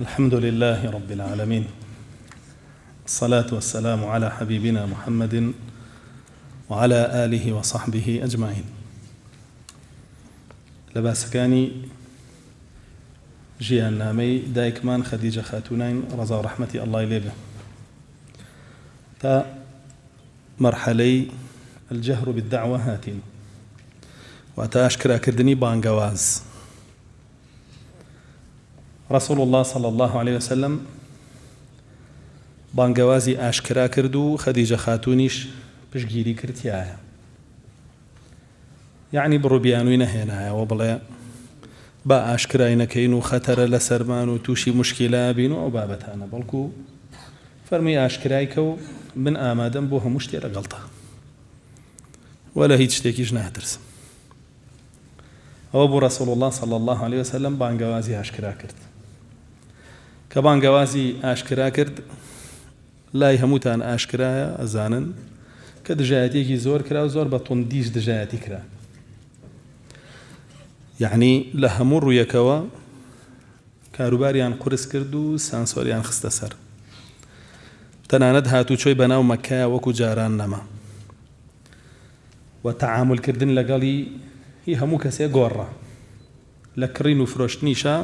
الحمد لله رب العالمين الصلاة والسلام على حبيبنا محمد وعلى آله وصحبه أجمعين لەباسەکانی ژیان نامەی دایکمان خديجة خاتونين رضا ورحمة الله إليه لێبێ تا مرحلي الجهر بالدعوة هاتين وأتا واتە ئاشکراکردنی بانگەواز رسول الله صلى الله عليه وسلم بانگەوازی ئاشکرا کرد و خەدیجە خاتونیش پشگیری کردیایە یعنی بڕوبیانووی نەهێنایەوە بڵێ با ئاشکرای نەکەین و خەتەرە لە سەرمان و تووشی مشکیلا بین و ئەو بابەتانە بەڵکو فەرمی ئاشکرایکە و من ئامادەم بۆ هەموو شتێ لەگەڵتە وە لە هیچ شتێکیش ناترسم ئەوە بۆ ڕسەڵ الله صلى الله عليه وسلم بانگەوازی ئاشکرا کرد کە بانگەوازی ئاشکرا کرد لای هەمووتان ئاشکرایە ئەزانن کە دژایەتێکی زۆر کرا و زۆر بە تندیش دژایەتی کرا یعنی لە هەموو ڕویەکەوە کاروباریان قرس کرد و سانسۆریان خستە سەر تەنانەت هاتوو چۆی بەناو مەکایە وەکو جاران نەما و تەعاملکردن لەگەڵی هی هەموو کەسێ گۆڕە لە کڕین و فرۆشتنیشە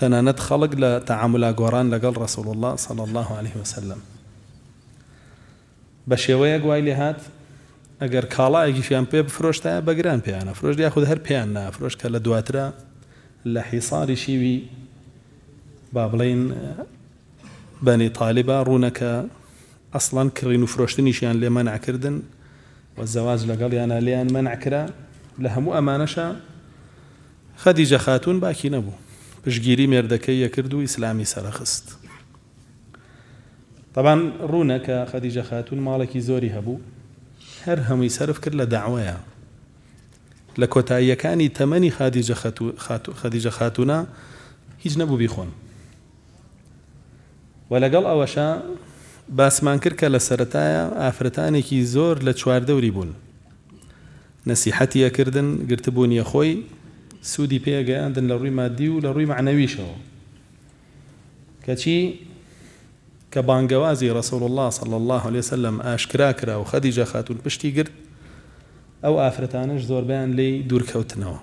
تەنانەت خەڵک لە تەعاملا گۆڕان لەگەڵ ڕسوول الله صل الله عليه وسلم بە شێوەیە گوای لێ هات ئەگەر کاڵایەکییان پێ بفرۆشتایە بەگران پێیانە فرۆشت یاخود هەر پێیان نافرۆش کە لە دواترە لە حیساری شیوی با بڵین بەنی تاالبا ڕوونەکە ئەسڵان کڕین و فرۆشتنیشیان لێمە ناکردن و زەواز لەگەڵ یانە لێیان مەنعکرا لە هەموو ئەمانەشە خەدیجە خاتون باکی نەبوو پشگیری مێردەکەی یەکرد و ئیسلامی سەرخست طبعاان ڕوونە کە خەدیجە خاتون ماڵێکی زۆری هەبوو هەر هەمووی سرف کرد لە داوەیە لە کۆتاییەکانی تەمەنی خەدیجە خاتونە هیچ نەبوو بیخۆن و لەگەڵ ئەوەشە باسمان کرد کە لە سەتایە ئافرەتانێکی زۆر لە چواردەوری بوون نسیحەتیەکردن گرتبوونیە خۆی سوودی پێگەیاندن لە ڕووی مادی و لە ڕووی معنەویشەوە کەچی کە بانگەوازی ڕسەول الله صل الله عليه وسلم ئاشکرا کرا و خەدیجە خاتون پشتی گرت ئەو ئافرەتانش زۆربیان لی دوورکەوتنەوە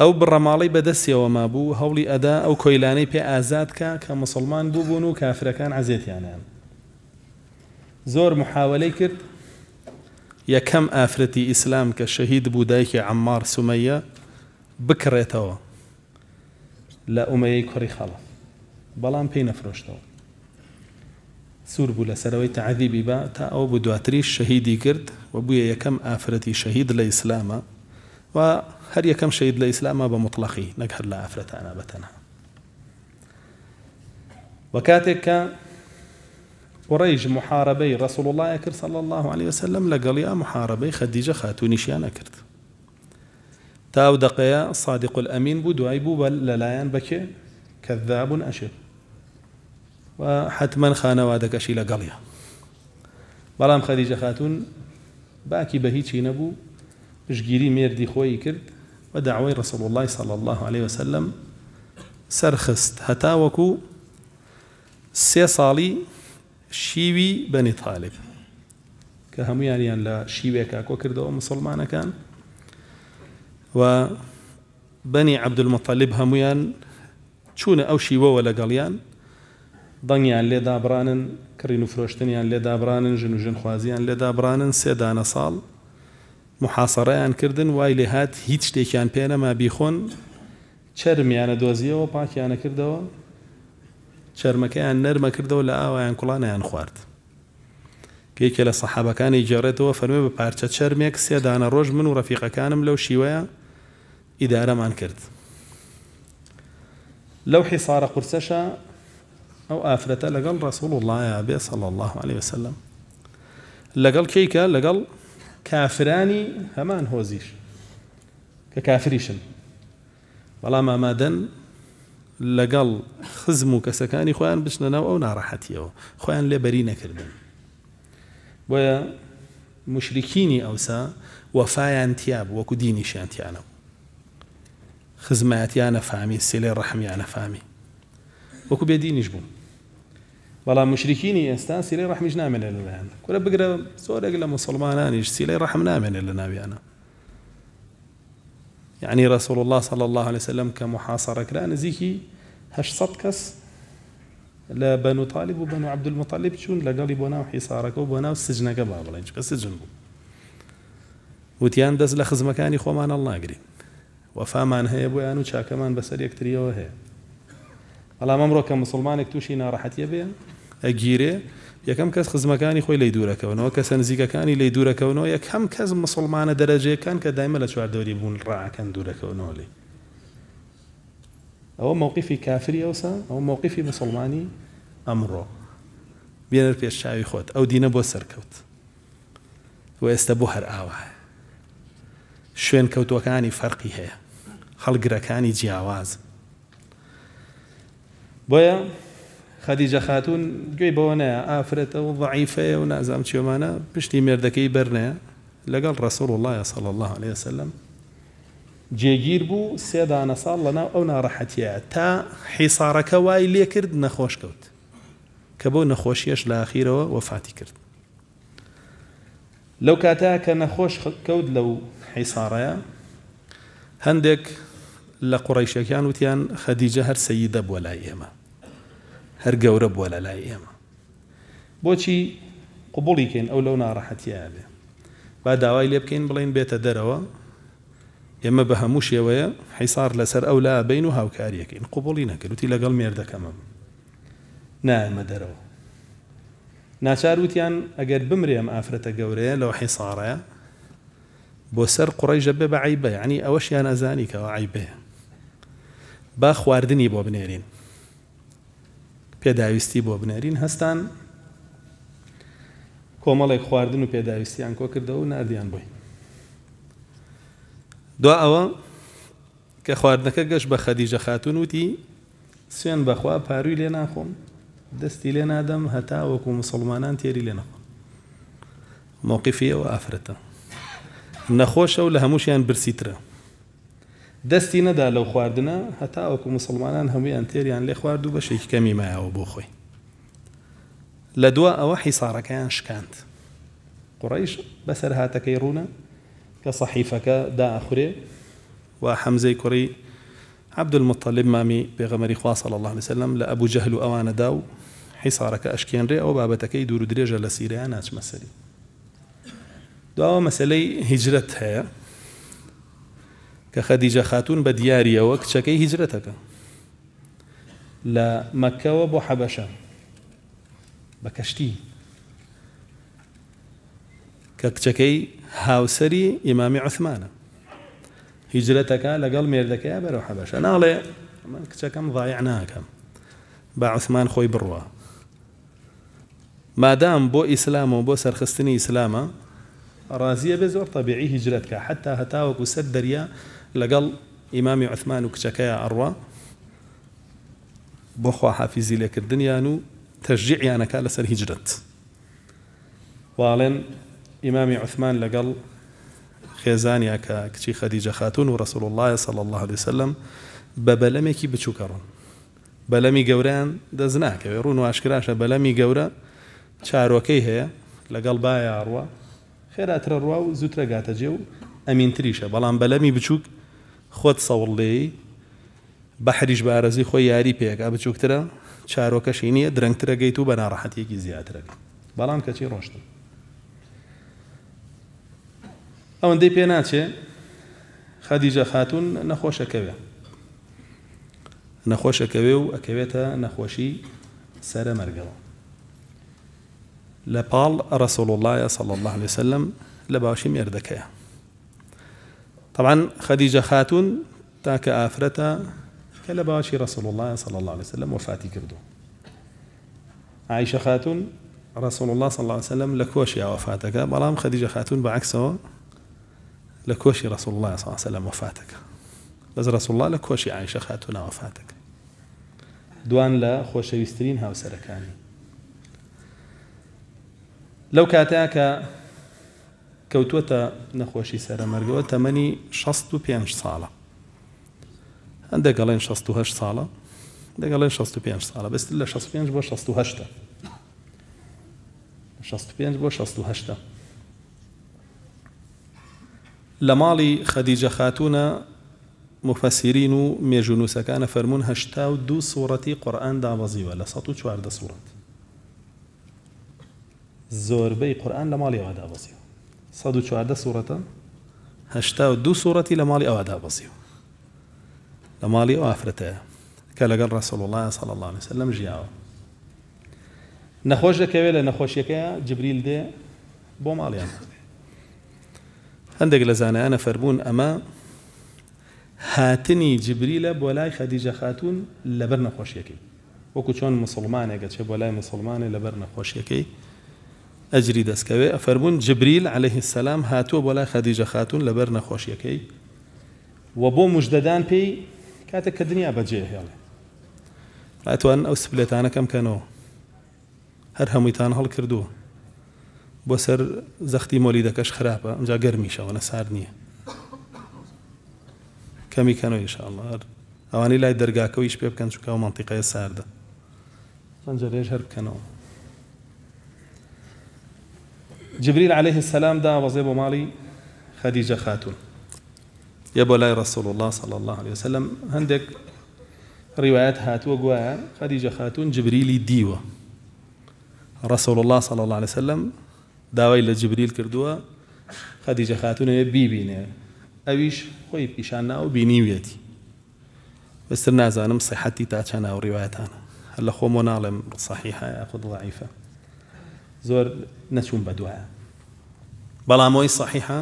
ئەو بڕەماڵی بەدەستیەوە مابوو هەوڵی ئەدا ئەو کۆیلانەی پێ ئازادکە کە مسلمان بوو بوون و کافرەکان عزیێتیانیان زۆر محاولەی کرد یەکەم ئافرەتی إسلام کە شەهید بوو دایکی عمار سومەیە بکڕێتەوە لا ئومەیەی کوڕی خەڵە بەڵام پێی نەفرۆشتەوە سوور بوو لەسەرەوەی تعذیبی با تا أو بوو دواتری شەهیدی کرد و بووە یەکەم ئافرەتی شەهید لە ئیسلامە و هەر یەکەم شەید لە ئیسلامە بە مطلقی نەک لا لە ئافرەتانە بەتەنها قريش رسول الله أكر صلى الله عليه وسلم لقال ئا خديجة خاتوني شيان کرد تاو دقيا صادق الأمين بوو دوای بوو بە لەلایەن بەکێ کەذابوون ئەشر و حتمما خانەوادەکەشی لەگەڵیە بەڵام خديجة خاتون باكي بهي شي نبو پشگیری مێردی خوي کرد و داوای رسول الله صلى الله عليه وسلم سرخست هتاوكو سي صالي شیوی بەنی تاالب کە هەمویانیان لە شیوێکە کۆ کردەوە مسلمانەکان و بەنی عەبدمەتەلیب هەمویان چوونە ئەو شیوەوە لەگەڵیان دەنگیان لێ دابرانن کڕین و فرۆشتنیان لێ دابرانن ژن و ژنخوازیان لێ دابرانن سێدانە ساڵ محاسەڕەیان کردن وای لێ هات هیچ شتێکیان پێنەما بیخۆن چرمیانە دۆزیەوە پاکیانە کردەوە چەرمەکەیان نەرمە کردەوە لە ئاوایان کوڵانیان خوارد پێکێ لە سەحابەکانی جێڕێتەوە فەرمێ بە پارچە چەرمێک سێدانە ڕۆژ من و ڕەفیقەکانم لەو شیوەیە ئیدارەمان کرد لەو حیسارە قورسەشە ئەو ئافرەتە لەگەڵ ڕسوول وڵایە بێ سەڵ الله عليه وسلم لەگەڵ کیکە لەگەڵ کافرانی هەمان هۆزیش کە کافریشن بەڵام ئامادەن لەگەڵ خزم و کەسەکانی خۆیان بچنەناو ئەو ناڕەحەتیەوە خۆیان لێبەری نەکردن بۆیە مشرکینی ئەوسا وەفایان تیاب وەکو دینیشیان تیانە خزمەتیانە فامی سێلێ ڕەحمیانە فامی وەکو بێدینیش بوو بەڵام مشرکینی ئێستا سیلەی ڕحمیش نامێنێ لەلایەن کورە بگرە زۆرێک لە مسلمانانیش سیلەی ڕەحم نامێنێ لە ناویانە يعني رسول الله صلى الله عليه وسلم كمحاصرة كلا نزيكي هەشسەد کەس لە بەن و تاالب و بەن و عبدول مطالب چوون لەگەڵی بۆ ناو حیسارەکە و بۆ ناو سجنەکە با بڵێن کە سجن بوو وتیان دەست لە خزمەکانی خۆمان ئەڵناگرین وەفامان هەیە بۆیان و چاکەمان بەسەر یەکتریەوە هەیە بەڵام ئەمڕۆ کە مسلمانێک تووشی ناڕەحەتیە بێ ئەگیرێ یەکەم کەس خزمەکانی خۆی لی دوورەکەونەوە کە سنزیکەکانی لی دوورەکەونەوە یەکەم کەس مسلمانە دەرەجەکان کە دایمە لە چواردەوری بوون ڕاکەن دوورەکەونەوە لی ئەوە موقفي كافر يوسا ئەو موقفي مسلماني ئەمڕۆ بين پێشاوی خۆت خوت او دينا سەرکەوت و ئێستا بۆ هەر ئاواە شوێن کەوتوەکانی فەرقی هەیە هەڵگرەکانی جیاواز بۆیە خەدیجە خاتون گوێی بەوە نەیە ئافرەتە و ضعیفەیە و نازام چێمانە پشتی مێردەکەی بەرنەیە الله صلى الله عليه وسلم جێگیر بوو سێدانە ساڵ لەناو ئەو ناڕەحەتیە تا حیسارەکە وای لێکرد نەخۆش کەوت کە بۆ نەخۆشیەش لاخیرەوە وەفاتی کرد لەو کاتە کە نەخۆش کەوت لەو حیسارەیە هەندێک لە قوڕیشەکان وتیان خەدیجە هەر سەیدە بووە لای ئێمە هەر گەورە بووە لە لای ئێمە بۆچی قوبڵیکەین ئەو لەو ناڕەحەتیە بێ با داوای لێ بکەین بڵین بێتە دەرەوە ئێمە بە هەموو شێوەیە حیسار لەسەر ئەو لا بین و هاوکاریەکەین قوبڵی نەکردوتی لەگەڵ مێردەکەمم نامە دەرەوە ناچاروتیان ئەگەر بمرێم ئافرەتە گەورەیە لەو حیسارەیە بۆ سەر قڕیژە بێ بە عیبە ینی ئەوەشیان ئەزانی کەەوە عیبێ با خواردنی بۆ بنێرین پێداویستی بۆ بنێرین هەستان کۆمەڵێک خواردن و پێداویستیان کۆ کردەوە و نردیان بووی دو ئەوە کە خواردنەکە گەشت بە خەدیجە خاتون وتی سوێن بەخوا پاروی لێ ناخۆم دەستی لێ نادەم هەتا وەکو مسلمانان تێری لێ نەخۆم مووقفی ئەوە ئافرەتە نەخۆشە و لە هەمووشیان برسیترە دەستی نەدا لەو خواردنە هەتا وەکو مسلمانان هەمویان تێریان لێ خوارد و بەشێکی کەمی مایەوە بۆ خۆی لە دووە ئەوە حیسارەکەیان شکاند قڕیش بەسەر هاتەکەی ڕوونە كصحيفة دا أخري وحمزة كري عبد المطلب مامي بغمري خواه صلى الله عليه وسلم لأبو جهل أوان داو حصارك أشكين ري أو بابتك يدور دريجة لسيريا ناج مسلي دعوة مسلي هجرتها كخديجة خاتون بدياري وقت شكي هجرتك لا مكة وبو حبشة بكشتي كك هاوسری ئیمامی عثمانە هیجرەتەکە لەگەڵ مێردەکەی بەرەو حەبەشە ناڵێ کچەکەم ضایع ناکەم با عثمان خۆی بڕوە مادام بۆ ئیسلام و بۆ سەرخستنی ئیسلامە ڕازیە بێ زۆر تەبیعی هیجرەتکە حتا هەتاوەکو سەر دەریا لەگەڵ ئیمامی عثمان و کچەکەیە ئەڕوە بۆخوا حافیزی لێکردنیان و تەژیعیانەکە لەسەر هیجرەت واڵێن ئیمامی عثمان لەگەڵ خێزانیا کە کچی خەدیجە خاتون و ڕسول اللهە سەڵ الله عليه وسلم بە بەلەمێکی بچووکەڕون بەلەمی گەوران دەزناکەوێ ڕوون و عشکراشە بەلەمی گەورە چارۆکەی هەیە لەگەڵ باە ڕوە خێراترە ڕوا و زووترەگاتە جێ و ئەمینتریشە بەڵام بەلەمی بچووک خۆت سەوڵێی بە حریش بارەزی خۆی یاری پێگا بچووکترە چارۆکەشی نییە درەنگترەگەیت و بە ناڕەحەتێکی زیاترەکە بەڵام کەچی ڕۆشتن ئەوەندەی پێ ناچێ خەدیجە خاتون نەخۆشەکەوێ نەخۆشەکەوێ و ئەکەوێتە نەخۆشی سرە مەرگەڵە لە پاڵ رەسۆڵ اللهە سەڵ الله عليه وسلم لە باشی مێردەکەیە طبعا خەدیجە خاتون تاکە ئافرەتە کە لە باشی رەسڵ الله صلى الله عليه وسلم وفاتی کردو عیشە خاتون رەسڵ الله صلى الله عليه وسلم لە کۆشی وفاتەکە بەڵام خەدیجە خاتون بەعکسەوە لكوشي رسول الله صلى الله عليه وسلم وفاتك بس رسول الله لكوشي عائشة خاتونا وفاتك دوان لا خوشي يسترين هاو سركاني لو كاتاك كوتوتا نخوشي سارة مرقوة تمني شاستو بيانش صالة عندك قالين شاستو هاش هش صالة عندك قالين شاستو بيانش صالة بس إلا شاستو بيانش بو شصت و هشتا بيانش بو شصت هشتا لە ماڵی خەدیجە خاتونە مفەسیرین و مێژونووسەکانە فەرمونون هەشتا و دوو سوورەتی قورآان دابەزیوە لە 14 سوورەت زۆربەی قورآان لە ماڵی ئەوەدا بەزیوە 14 سوورەتە هەشتا و دوو سوورەتی لە ماڵی ئەوەدا بەزیوە لە ماڵی ئەو ئافرەتەیە کە لەگەڵ ڕسەڵ الله سەڵ الله لەسەر لەم ژیاوە نەخۆش دەکەوێت لە نەخۆشیەکەی جبریل دێ بۆ ماڵیان هەندێک لە زانایانە فەربوون ئەمە هاتنی جبری لە بۆ لای خەدیجە خاتون لەبەر نەخۆشیەکەی وەکو چۆن مسلمانێکە چێ بۆ لای مسلمانێ لەبەر نەخۆشیەکەی ئەجری دەستکەوێ ئەفەربوون جبریل عليه السلام هاتووە بۆ لای خەدیجە خاتون لەبەر نەخۆشیەکەی و بۆ مژدەدان پێی کاتێک کە دنیا بەجێ هێڵێ ئەتوان ئەو سبلێتانەکەم کەنەوە هەر هەموویتان هەڵ کردووە بۆ سەر زەختی مۆلی دەکەش خراپە ئەمجا كمي كانوا إن شاء الله کەنەوە ئیشاءڵار ئەوانەی لای بيب پێ بکەن چکە و ساردة ساردە پەنجەرێش هرب كانوا جبريل عليه السلام دا وزيب مالي خديجة خاتون يا بولاي رسول الله صلى الله عليه وسلم هندك روايات هاتوا جوا خديجة خاتون جبريلي ديوة رسول الله صلى الله عليه وسلم داوای لە جبریل کردووە خەدیجە خاتونەیە بیبینێ ئەویش خۆی پیشان ناو بینیویەتی بەستر نازانم سەحەتی تا چە ناو ڕیواەتانە هەر لە خۆم و ناڵێم صحیحە خود ضعیفە زۆر نەچوون بەدوایە بەڵامەوەی صحیحە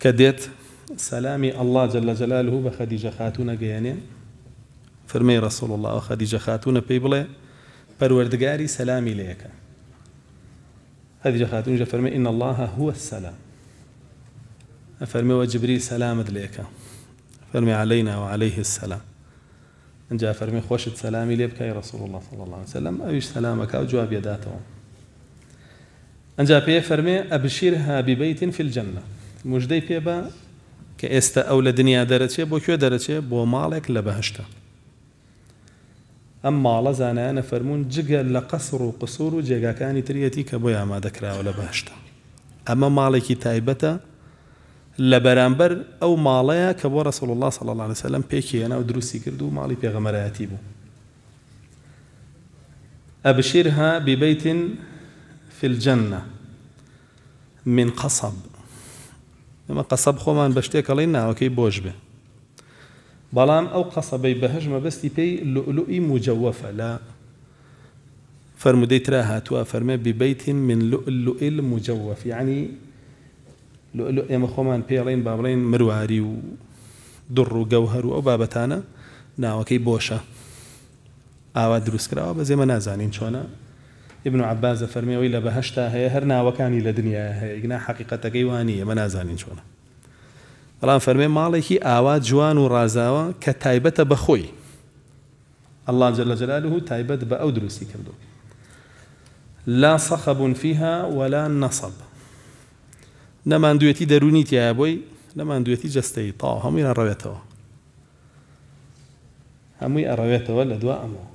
کە دێت سەلامی الله جل جلال و بە خەدیجە خاتونە گەیانێ فرمەی رسول الله خەدیجە خاتون پێی بڵێ سلامي سەلامی هذه جو هاتون فرمي إن الله هو السلام فرمي وجبريل سلام دليك فرمي علينا وعليه السلام من جاء فرمي خوشت سلامي ليبك يا رسول الله صلى الله عليه وسلم أيش سلامك أو جواب يداته أنجا بيه فرمي أبشرها ببيت في الجنة مجدي بيبا با كإستا أو لدنيا درتشي بو كيو درتشي بو مالك لبهشته ئەم ماڵە زانایانە انا فرمون لە لقصر و قسوور و جێگاکانی تریەتی کە بۆی ئامادەکراوە لە باشتە ئەمە ماڵێکی تایبەتە لە بەرامبەر ئەو ماڵەیە کە بۆ الله صلى الله عليه وسلم بيكي انا ودروسي كردو مالي ماڵی پێغەمەرایەتی بوو ئەبشیرها ببیت في الجنة من قصب لما قصب خۆمان بە شتێکەڵی ناوەکەی بۆش بێ بەڵام ئەو قەسەبەی بەهژمە بەستی پێی لؤلوئی مجوفە لە فرمودەی راها هاتووە فەرمە ببيت من لؤلؤ المجوف يعني لؤلؤ يا خۆمان بيرين بابرين مرواري مرواری و دوڕ و گەوهر و ئەو بابەتانە ناوەکەی بۆشە ئاوا دروستکراوە بە زێمە نازانین چۆنە ابن عباس فرمي ويلا بهشتا هي هرنا وكاني لدنيا هي حقيقه گنا ما نازانين شونا بەڵام فەرمێ ماڵێکی ئاوا جوان و ڕازاوە کە تایبەتە بەخۆی الله جل جلاله تایبەت بە ئەو دروستی کردو لا صخب فيها ولا نصب نەماندوێتی دەرونی تایە بۆی نەماندوێتی جەستەی تاو هەمووی ڕەوێتەوە هەمووی ئەڕەوێتەوە لە دوا ئەمەوە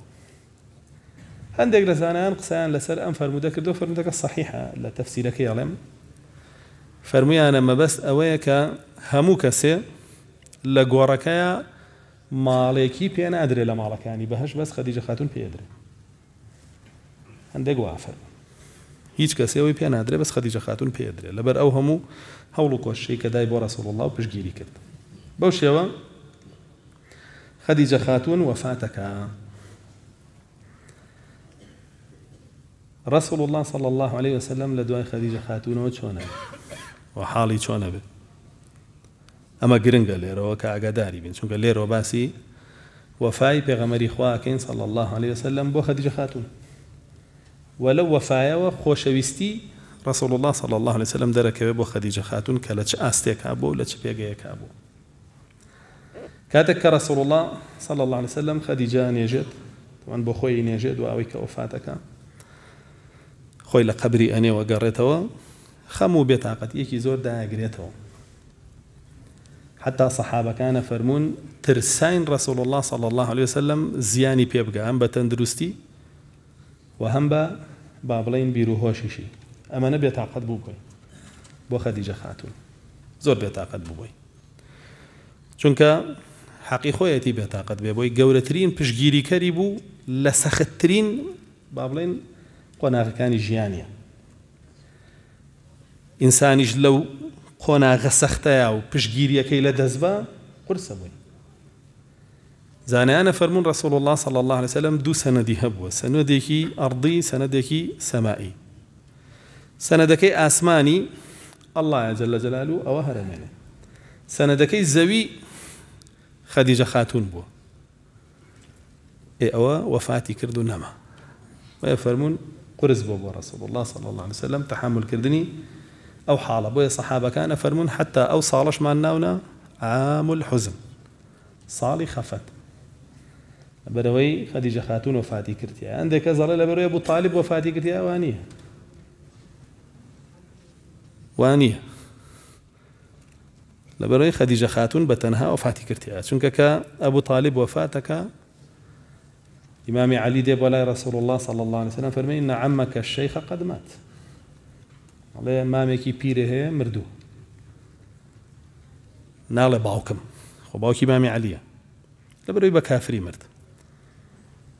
هەندێک لە زانایان قسەیان لەسەر ئەم فەرمودە کردو فەرمودەکە صحیحە لە تەفسیرەکەی ئەڵێم فەرمویانە مەبەست ئەوەیە کە هەموو کەسێ لە گۆڕەکەیە ماڵێکی پێ نادرێت لە ماڵەکانی بەهش بەس خەدیجە خاتون پێدرێ هەندێک وافر هیچ کەسەوەی پێ نادرێ بەس خەدیجە خاتون پێدرێت لەبەر ئەو هەموو هەوڵ و کۆشەی کە دای بۆ ڕسەڵ الله و پشگیری کرد بەو شێوە خەدیجە خاتون وەفاتەکە رسول الله صلى الله عليه وسلم لدواي خديجة خاتون وشونا و حاڵی چۆنە بێت ئەمە گرنگە لێرەوە کە ئاگاداری بین چونکە لێرەوە باسی وفای پێغەمەری خواکەین صل الله عليه وسلم بۆ خەدیجە خاتون وەلە وەفایەوە خۆشەویستی رسول الله صلى الله عليه وسلم دەرەکەوێت بۆ خەدیجە خاتون کە لە چ ئاستێکا بۆ لە چ پێگەیەکا بوو کاتێک کە رسول الله صلى الله عليه وسلم خەدیجا نێژێت من بۆ خۆی نێژێت و ئەوەی کە وفاتەکە خۆی لە قبری ئەنێوە گەڕێتەوە يكي و دا زۆر حتى حتا كان فرمون ترساین رسول الله صلى الله عليه وسلم زیانی پێ بگە ئەم بە بابلين و هەم اما با بڵین بیر و هۆشیشی خاتون زور بێتاقەت ببووی چونکە حەقی خۆیەتی بێتاقەت بێ بۆی گەورەترین پشگیریکەری لسخترين بابلين سەختترین با بڵێن ئینسانیش لەو قۆناغە سەختەیە و پشگیریەکەی لە دەست بە قرسە بووین زانایانە فەرمونون ڕسول الله صلى الله عليه وسلم دوو سەنەدی هەبووە سەنوەدێکی ئەڕدی سەنەدێکی سەمائی سەنەدەکەی ئاسمانی الله جل جلاله ئەوە هەرمێنێ سەنەدەکەی زەوی خەدیجە خاتون بووە ئێ ئەوە وەفاتی کرد و نەما وە فەرمونون قرس بوو بۆ رسول الله صلى الله عليه وسلم تحمل تحملکردنی او حالة بوي صحابة كان فرمون حتى او صالش ما ناونا عام الحزن صالي خفت بروي خديجة خاتون وفاتي كرتيا عندك لە لبروي ابو طالب وفاتي كرتيا وانيه وانيه لبروي خديجة خاتون بتنها وفاتي كرتيا شنك كا ابو طالب وفاتك إمام علي ديب ولا رسول الله صلى الله عليه وسلم فرمي إن عمك الشيخ قد مات الله مامێکی پیرە هەیە مردوو ناڵێ باوکم خۆ باوکی مامی عەلیە لە بەرەوەی بە کافری مرد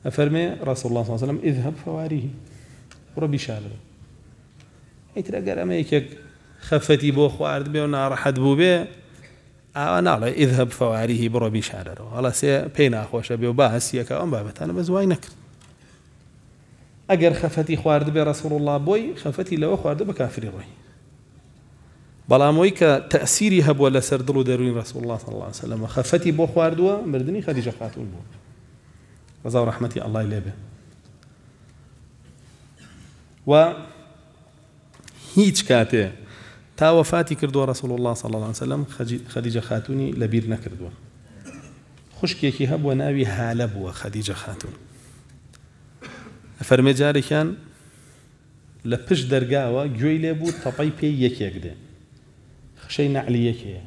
ئەفەرمێ ڕاستڵ الله وسلم ئذهب فەواریه بڕە بیشارە ئیتر ئەگەر اما یەکێک خەفەتی بو خوارد بێ و ناڕەحەت بوو بێ ئاوا ناڵێ ئذهب فەواریه بڕە بیشارەرەوە هەڵا سێ پێی ناخۆشە بێ و باهسیەکە ئەم بابەتانە بە زوای نەکرد اگر خفتی خوارد به رسول الله بوي خفتی لو خوارد به کافری ڕۆی بەڵامەوەی کە تەسیری هب لەسەر دڵ و دەروین رسول الله صلی الله عليه وسلم بو خوارد و مردنی خەدیجە خاتون بو رضا و ڕحمەتی ئەڵای لێبێ و هیچ کاته تا وفاتی کردووە رسول الله صلی الله عليه وسلم خەدیجە خاتونی لەبیر نەکردووە هب و ناوی هالە بووە خەدیجە خاتون فەرمێ جارێکیان لە پشت دەرگاوە گوێی لێ بوو تەپەی پێی یەکێک دێ خشەی نعلی یەکەیە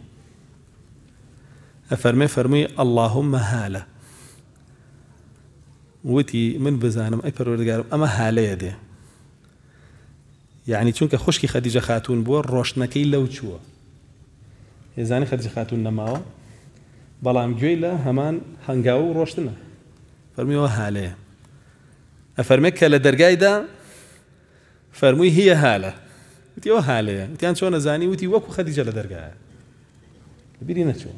ئەفەرمێ فەرمووی ئەللهمە هالە وتی من بزانم ئەی پەروەردگارم ئەمە هالەیە دێ یعنی چونکە خوشکی خەدیجە خاتون بووە ڕۆشنەکەی لەو چووە هێزانی خەرجی خاتون نەماوە بەڵام گوێی لە هەمان هەنگاو و ڕۆشتنە فەرمیەوە هالەیە أفرمك هلا درجاي دا فرموي هي هالة وتي هو هالة وتي أنا شو أنا زاني وتي وكو خديجة هلا درجاي بيرينا شو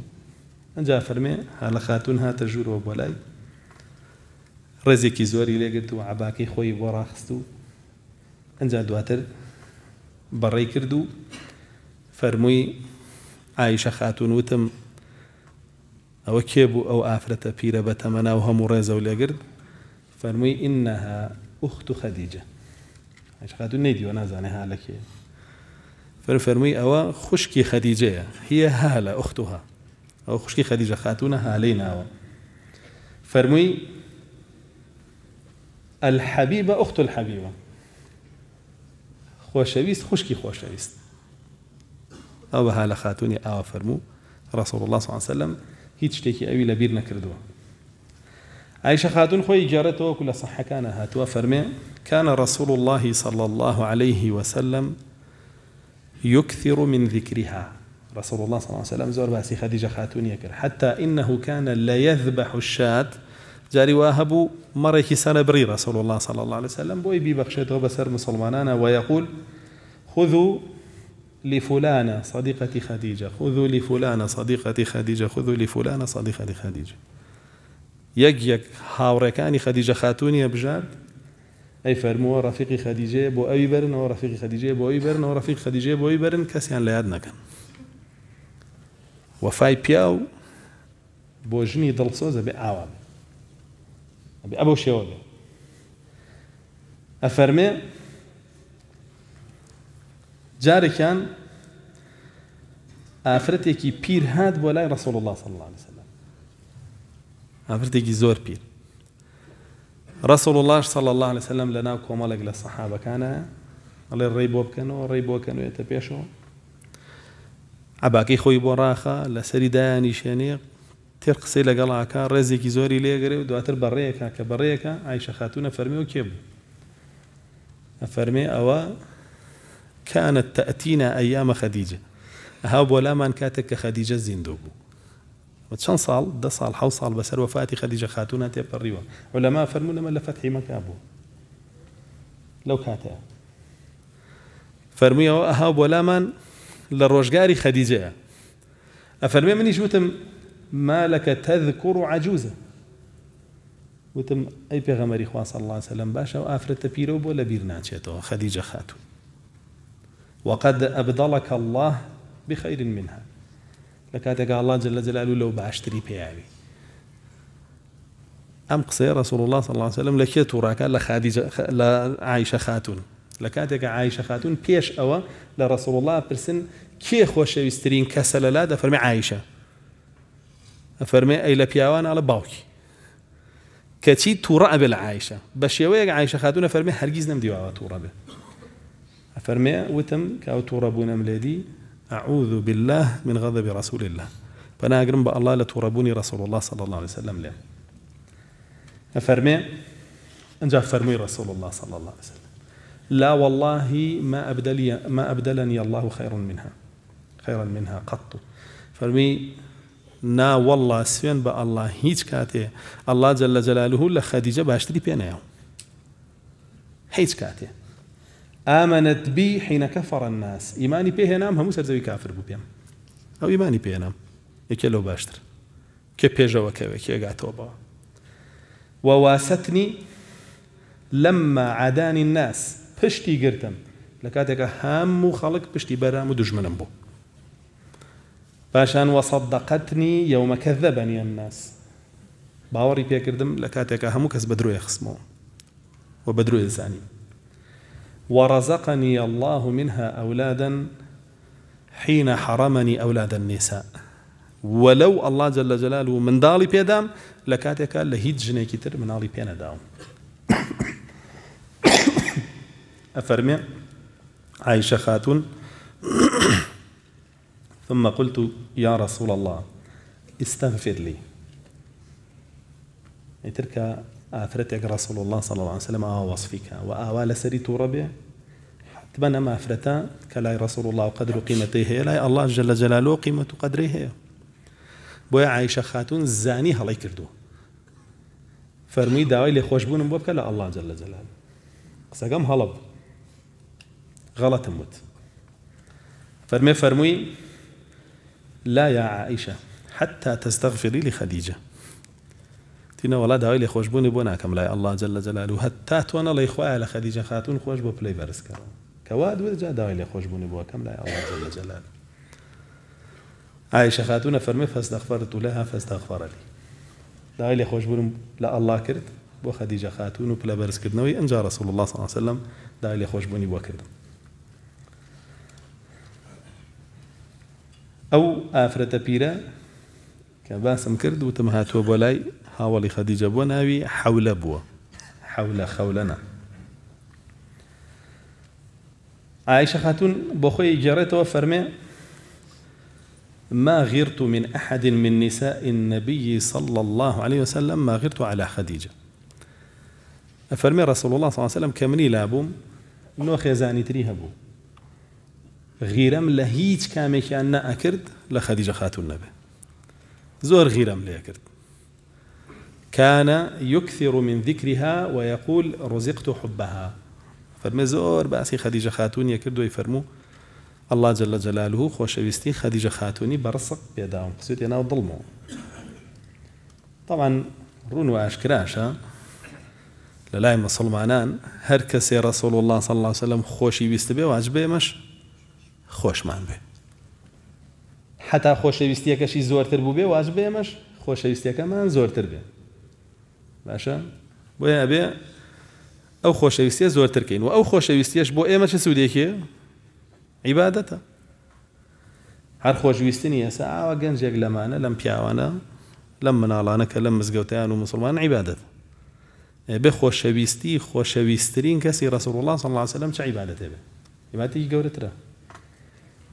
أنا جا فرمي هالة خاتون تجور الجور وبلاي رزقي زوري اللي قلت وعباكي خوي وراخستو أنا جا دواتر بري كردو فرموي عائشة خاتون وتم أو كيبو أو آفرة بيرة بتمنى وهم رزق اللي قلت فرمي انها اخت خديجة خاتون نیدی نيدي وأنا حالا که فرمي فرمووی ئەوە خديجة هي هالة أختها ئەختوها ئەو خديجة خاتونا خاتونە هالەی فرمي الحبيبة أخت الحبيبة خوشويست خۆشەویست خوشويست أو هالة خاتوني خاتونی فرمو رسول الله صلى الله عليه وسلم هيتشتكي شتێکی لبير نكردوه عائشة خاتون خوي جارته كل صحة كان هاتوا فرمي كان رسول الله صلى الله عليه وسلم يكثر من ذكرها رسول الله صلى الله عليه وسلم زور باسي خديجة خاتون يكر حتى إنه كان ليذبح الشاة جاري واهب مريك بري رسول الله صلى الله عليه وسلم بوي ببخشته بسر مسلمانا ويقول خذوا لفلانة صديقة خديجة خذوا لفلانة صديقة خديجة خذوا لفلانة صديقة خديجة یەک یەک هاوڕێکانی خەدیجە خاتونی هەبژات ئەی فەرمووە ڕفیقی خەدیجێ بۆ ئەوی بەرنەوە ڕفیقی خەدیجێ بۆ ئەوی بەرنەوە ڕفیق خەدیجێ بۆی بەرن کەسیان لە یاد نەکەن وەفای نكن وفاي بۆ بو جني بێ ئاوا بێ ئەبەو شێوە بێ ئەفەرمێ جارێکیان آفرتي كي بير هاد بولاي رسول الله صلى الله عليه ئەفردێکی زۆر پیر ڕسەڵ اللهش سەڵ الله لە سەلم لە ناو کۆمەڵێک لە سەحابەکانە ئەڵێ ڕێی بۆ بکەنەوە ڕێی بۆکەنوێتە پێشەوە عباکەی خۆی بۆ ڕاخە لە سەری دایانی شوێنێ تێر قسەی لەگەڵاکە ڕێزێکی زۆری لێگەرێ و دواتر بەڕێەکە کە بەڕێەکە ئایشە خاتونە فەرمی و کێبوو ئەفەرمێ ئەوە کانت تەتینە ئەیامە خەدیجە ئەها بۆ لامان کاتێک کە خەدیجە زیندوو بوو چەند صال ده صال حوصل بسر وفاتي خديجة خاتونة تيب الريوة علماء فەرمون لەمە لە مكابو لو كاتا فرمي کاتەیە فەرموویەوە ئەها بۆلامان لە ڕۆژگاری خەدیجەیە ئەفەرمێ منیش وتم ما لەکە تەذکوڕ و عجوزە وتم ئەی إخوان صلى الله عليه وسلم باشا وآفر پیرۆ بۆ لە بیر ناچێتەوە خەدیجە خاتون وقد أبدلك الله بخير منها لكاتك الله جل جلاله لو باشتري بيعي ام قصير رسول الله صلى الله عليه وسلم لكي تراك لا عائشه خاتون لكاتك عائشه خاتون بيش اوا لرسول الله برسن كي خوش يسترين كسل لا دفرم عائشه افرم اي لبيوان على باوكي كتي تراب العايشة عائشه بشيوي عائشه خاتون افرم هرجيز نم ديوا تورا به وتم كاو تورا بونم لدي أعوذ بالله من غضب رسول الله فأنا بالله بأ الله لتوربوني رسول الله صلى الله عليه وسلم لهم أفرمي أنجا فرمي رسول الله صلى الله عليه وسلم لا والله ما أبدلي ما أبدلني الله خير منها خيرا منها قط فرمي نا والله سفين بأ الله هيج كاتي الله جل جلاله لخديجة باشتري بينا يوم هيج كاتي ئامەت بی حینەکە فەڕەن ناس ئیمانی پێهێنام هەموو سەرزەوی کافر بوو پێم ئەو ئیمانی پێێنام یەکێ لەو باشتر کە پێشەوەکەوێک ێگاتەوە بەوە وواستنی لەمما عادانی الناس پشتی گرتم لە کاتێکە هەموو خەڵک پشتی بەرام و دژمنم بوو پاشان وەسەدەقەتنی یومەکە ذەبەنی الناس باوەڕی پێکردم لە کاتێکە هەموو کەس بە درۆی خسمەوە و بە درۆی زانیم ورزقني الله منها أولادا حين حرمني أولاد النساء ولو الله جل جلاله من دالي بيدام لكاتك لهيد جنيكي كتر من دالي بينا داوم أفرمي عائشة خاتون ثم قلت يا رسول الله استغفر لي يترك ئافرەتێک رسول الله صلى الله عليه وسلم ئاوەصفیکە آه، و ئاوا آه، لە سەری تووڕەبێ حتما أفرتا ئافرەتە رسول لای الله قدر و قیمەتی لای الله جل جلاله و قیمەت و قدری هەیە خاتون زاني هەڵی کردو فرمي داوای اللي خوشبون بۆ بکە لە الله جل جلاله قسەگەم هەڵب غلط وت فرمي فرمي لا يا عائشة حتى تستغفري لخديجة باسکردنەوە وڵات داوای خوش بوني بونا كم لای الله جل لە جلال و هەتا تۆنە لەی خاتون خوش بو بلاي خۆش كا كواد بەرزکەەوە کەوا دوجا خوش بوني خۆشببوونی كم لای الله جل جلاله عائشه خاتون فرمي فاستغفرت لها فاستغفر لي فەستەخفەرەلی داوای خوش خۆشببوونم لا الله كرت بو خديجه خاتون و پلە بەرزکردنەوەی انجا رسول الله صلی وسلم داوای لێ خۆشببوونی بۆ کردم ئەو ئافرەتە پیرە کە باسم کرد وتم هاتووە بۆ لای هاولي خديجة بوناوي حول حەولە حول خولنا عائشة خاتون بخوي جريت وفرمي ما غرت من أحد من نساء النبي صلى الله عليه وسلم ما غرت على خديجة أفرمي رسول الله صلى الله عليه وسلم كمني لابوم نو زاني تريها بو غيرم لهيج كامي كان أكرد لخديجة خاتون نبي زور غيرم ليكرد كان يكثر من ذكرها ويقول رزقت حبها فرمي زور باسي خديجة خاتون يكردو يفرمو الله جل جلاله خۆشەویستی خديجة خاتوني برصق بيداهم قسوت ناو ظلمو طبعا رونو و ئاشکراشە لە لای مەسلمانان هەر کەسێ ڕسۆڵ الله صلی الله وسلم خوش ویست بێ حتى بێمەش خۆشمان شي زور تربو زۆرتر بوو مش واج بێمەش خۆشەویستیەکەمان زۆرتر بێ باشە بۆیە ئەبێ ئەو خۆشەویستە زۆرترکەین و ئەو خۆشەویستیش بۆ ئێمە چه سوودێکێ عیباەتە هەر خۆشویستنی ئێسا ئاوە گەنجێک لەمانە لەم پیاوانە لەم مناڵانە کە لەم مزگەوتیان و مسلمان عیباەت بێ خۆشەویستی خۆشەویستترین کەسی ڕسوڵ الله صلی الله عليه وسلم چه عیباەتێ بێ عیباەتی گەورەترە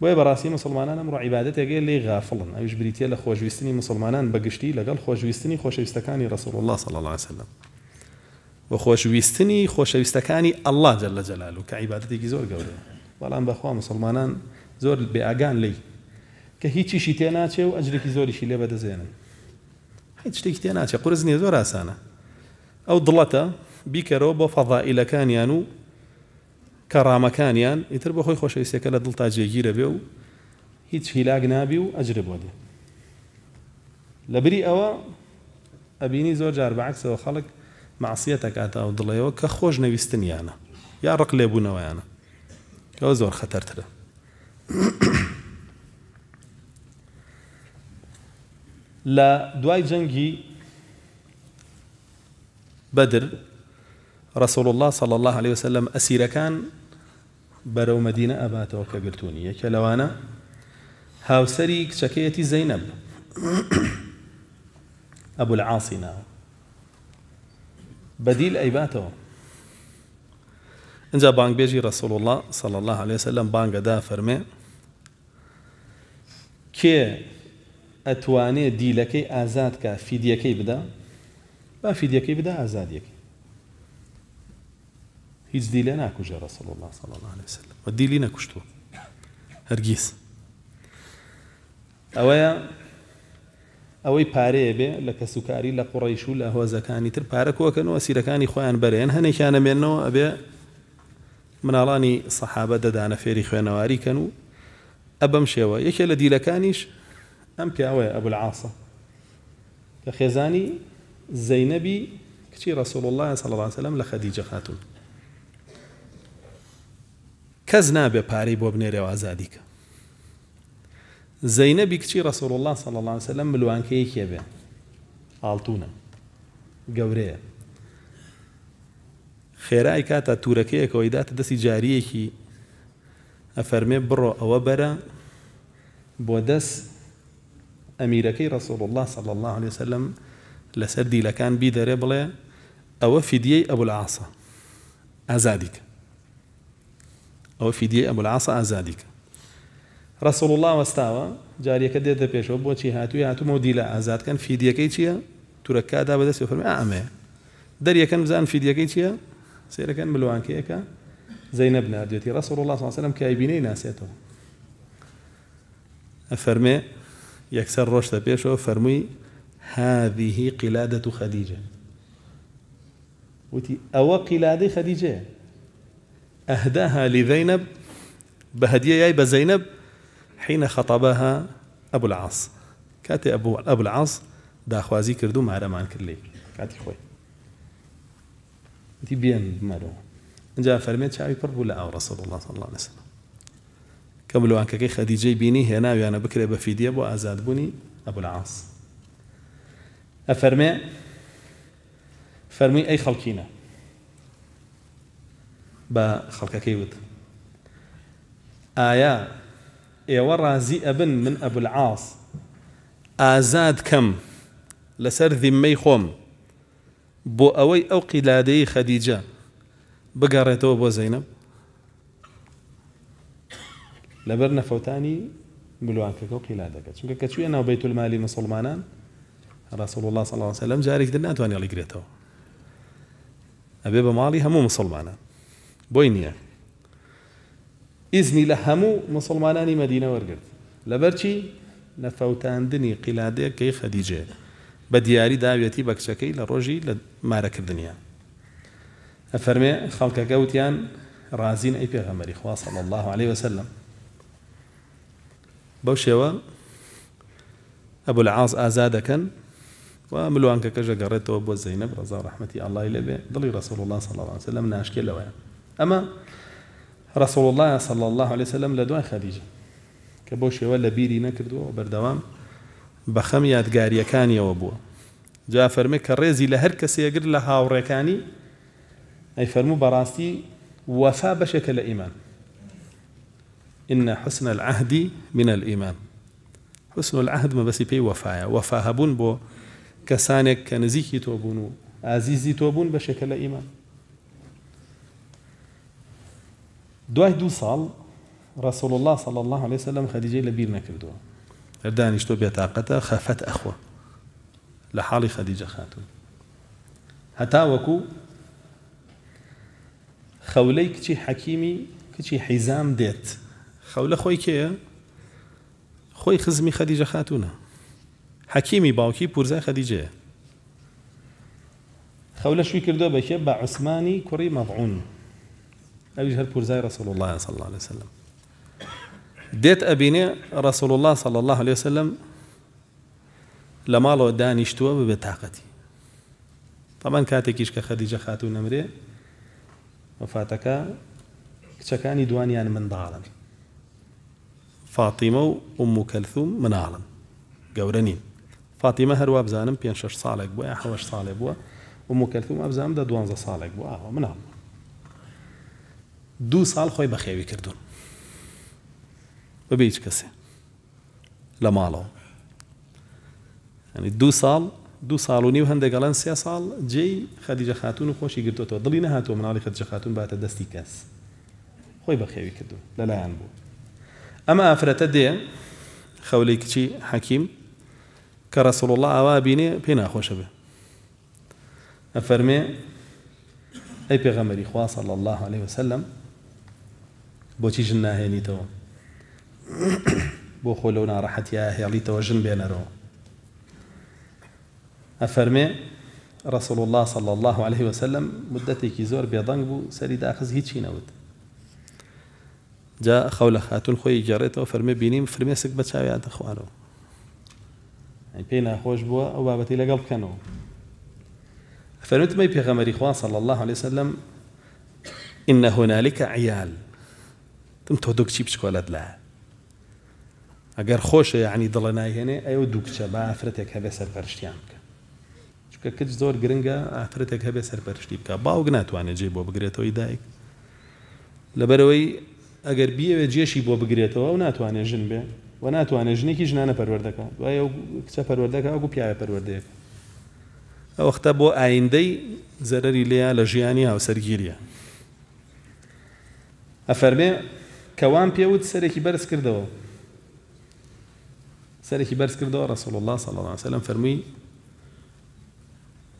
بوي براسي بۆیە بەڕاستی مسلمانان ئەمڕۆ عیبادەت ێگەی لێ غافڵن ئەوش بریتە بقشتي خۆشویستنی قال بەگشتی لەگەڵ خۆشویستنی خۆشەویستەکانی رسول الله صلى الله عليه وسلم وخوش ويستني خوش ويستكاني الله جل جلاله كعبادتي زور کە والله ام بخوا بەڵام زور مسلمانان لي بێئگان شي کە هیچیشی تێ ناچێ و ئەجرێکی زۆریشی لێ بەدەزێنن هیچ شتێکی تێ ناچێ قرس نیە زۆر ئاسانە ئەو دڵەتە بیکەرەوە بۆ فەضائیلەکانیان کە ڕامەکانیان ئیتر بە خۆی خۆشەویستەکە لە دڵ تاجێگیرە بێ و هیچ هیلاگ نابی و ئەجرە بۆ دێ لەبری ئەوە ئەبینی زۆر جار بەعکسەوە خەڵک معسیە تەکاتەوە دڵێەوە کە خۆش نەویستنیانە یا ڕق لێبوونەوەیانە ئەوە زۆر خەتەرترە لە دوای جەنگی بەدر ڕسول الله صلى الله عليه وسلم أسيركان برو مدينة أباته کە گرتوونی یەکە لەوانە هاوسری کچەکەیەتی زەینەب ئەبوو لە بديل أيباته إن ئەیباتەوە بانج بيجي رسول الله صلى الله عليه وسلم بانگەدا فەرمێ کێ ئەتوانێت دیلەکەی ئازاد کە فیدیەکەی بدا با فیدیەکەی بدا يكي هیچ دی لە ناکوژێ ڕسەڵ الله سەڵ الله وسلم و دیلی نەکوشتووە هەرگیز ئەوەیە ئەوەی پارەیە بێ لە کەسوکاری لە قڕیش و لە هۆزەکانی تر پارەکەوەکەنەوە سیرەکانی خۆیان بەرێن هەنێکیانە مێنەوە ئەبێ مناڵانی سەحابە دەدانە فێری خوێنەواری کەن و ئەبەم شێوە یەکێ لە دیلەکانیش ئەم پیاوەیە ئەبول عاسە کە خێزانی زەینەبی کچی ڕسوڵ الله سەڵ الله سەلم لە خەدیجە خاتون کەس نابێ پارەی بۆ بنێرەوە ئازادیکە زەینەبی کچی ڕسەڵ الله صلی الله وسلم ملوانکەی کێبێ ئاڵتونە گەورەیە خێرای کاتە تورەکەیەکەوەی داتە دەستی جاریەکی ئەفەرمێ بڕۆ ئەوە بەرە بۆ دەست ئەمیرەکەی ڕسوڵ الله صلی الله عليه وسلم لەسەر دیلەکان بیدەرێ بڵێ ئەوە فیدیەی ئەبول عاصە ئازادیکە او فدية ابو العاص ازادك رسول الله واستاوا جاريه كدي د بيشو بو شي هاتو يا هاتو موديلا ازاد كان فدية كي تشيا تركا دا بدا سفر مي آه، امي دري كان زان فدية كي تشيا سير كان ملوان كيكا زينب ناديتي رسول الله صلى الله عليه وسلم كايبيني ناسيتو افرمي يكسر روش د بيشو فرمي هذه قلاده خديجه وتي او قلاده خديجه أهداها لزينب بهدية جايبة زينب حين خطبها أبو العاص كاتي أبو, أبو العاص دا خوازي كردو ما رمان كرلي كاتي خوي دي بيان مالو جاء فرميت شعبي بربو لأو رسول الله صلى الله عليه وسلم قبل أن كي خديجي بيني هنا وأنا بكرة بفيديا أبو أزاد بني أبو العاص أفرمي فرمي أي خلقينا بە خەڵکەکەی وت ئایا آية. إيه، ئێوە ڕازی ئەبن من ئەبولعاس ئازاد کەم لەسەر دیممەی خۆم بۆ ئەوەی ئەو قیلادەی خەدیجە بگەڕێتەوە بۆ زەینەب لەبەر نەفەوتانی بلوانکەکە و قیلادەکە چونکە کە چوێ ناو بەیت المالی مسلمانان رسول الله صلى الله عليه وسلم جارێک دەر تواني ڕێگرێتەوە ئەبێ بە ماڵی هەموو مسلمانان بوينيا نییە لهمو مسلماني مدينة مسلمانانی مدینە وەرگرت دني نەفەوتاندنی قیلادەکەی خەدیجێ بە دیاری داوێتی بە کچەکەی لە ڕۆژی لە مارەکردنیە ئەفەرمێ خەڵکەکە وتیان رازین ئەی پێغەمەری الله عليه وسلم بەو أبو العاص عاز كان وملوانك كجا ملوانکەکە أبو زينب رضا رحمتي الله إلي بي دڵی رسول الله صلى الله عليه وسلم ناشکێ لەوەیە اما رسول الله صلى الله عليه وسلم لدوای خديجه كبوش ولا بيري لە بیری نەکردووە و بەردەوام بە خەم یادگاریەکانیەوە بووە جا فەرمی کە ڕێزی لە هەر کەسێگر لە هاوڕێکانی ئەی فەرموو إن حسن العهد من الإيمان حسن العهد ما بس بي وەفا هەبوون بو كسانك كنزيكي توبونو عزيزي توبون بشكل ايمان دوای دو سال رسول الله صلى الله عليه وسلم لبير نكردو اردان اشتو بێتاقەتە خەفەت ئەخوە اخوة لحالي خديجه خاتون هەتا وكو خولي كتي حكيمي كتي حزام ديت خەولە خوي كي خوي خزمي خديجه خاتونه حكيمي باوكي بورزا خديجه خولي شو كردو بكي با عثماني كري مەبعون جهل بور پورزای رسول الله صلى الله عليه وسلم ديت ابيني رسول الله صلى الله عليه وسلم لما لو دانیشتووە ببێ تااقەتی طبعا کاتێکیش كخديجه خەدیجە خات و شكاني وفاتەکە کچەکانی دوانیان منداڵن فاتیمە و ئوم کەلثوم مناڵن گەورە نین فاتیمە هەروە بزانم بين شش صالك بووە هەوەش ساڵێک بووە ومکەلتوم ئەبزانم دە دوانزە ساڵێک بووە آه، من عالم دوو ساڵ خۆی بەخێوی کردوون بەبێ هیچ کەسێ لە ماڵەوە ینی دوو ساڵ دوو و نیو هنده گلن سی سال جی خەدیجە خاتون خوشی و تو دلی دڵی نەهاتوە مناڵی خەدجە خاتون باتە دەستی کەس خۆی بەخێوی کردو لەلایەن بوو اما آفرت دی خەولەی کچی حکیم که رسول الله ئاوا بینێ پێی ناخۆشە بێ ئەفەرمێ ئەی پێغەمەری خوا صلی الله عليه وسلم بۆچی ژن ناهێنیتەوە بۆ خۆ لەو ناڕەحەتیا هێڵیتەوە ژن بێنەرەوە ئەفەرمێ رسول الله صلى الله عليه وسلم مدتك زور بيضنگ بو سري داخز هيتشي نوت جا خول خاتون خوي جاريته وفرمي بيني فرمي سك بتشاوي عند اخوانه يعني بينا خوش بوا او بابتي لقلب كانوا فرمت مي بيغمري اخوان صلى الله عليه وسلم ان هنالك عيال دم تۆ دوکچی بچکۆلت لە ئەگەر خۆشە یعنی دڵە نایهێنێ ئەو دووکچە بە ئافرەتێک هەبێ سەرپەرشتیان بکە چکە کچ زۆر گرنگە ئافرەتێک هەبێ سەرپەرشتی بکە باوگ ناتوانێت جێ بۆ بگرێتەوەی دایک لەبەرەوەی ئەگەر بیەوێ جێشی بۆ بگرێتەوە و ناتوانێت ژن بێ و ناتوانێت ژنێکی ژنانە پەروەردەکە دوای کچە پەروەردەکە ئەو پیاە پەروەردەیە ئەوەختە بۆ ئایندەی زەرری لێیا لە ژیانی هاوسەرگیریە ئەفەرمێ کەوان پێوت سەرێکی بەرز کردەوە سەرێکی بەرز کردەوە رسول الله صلى الله عليه وسلم فرمي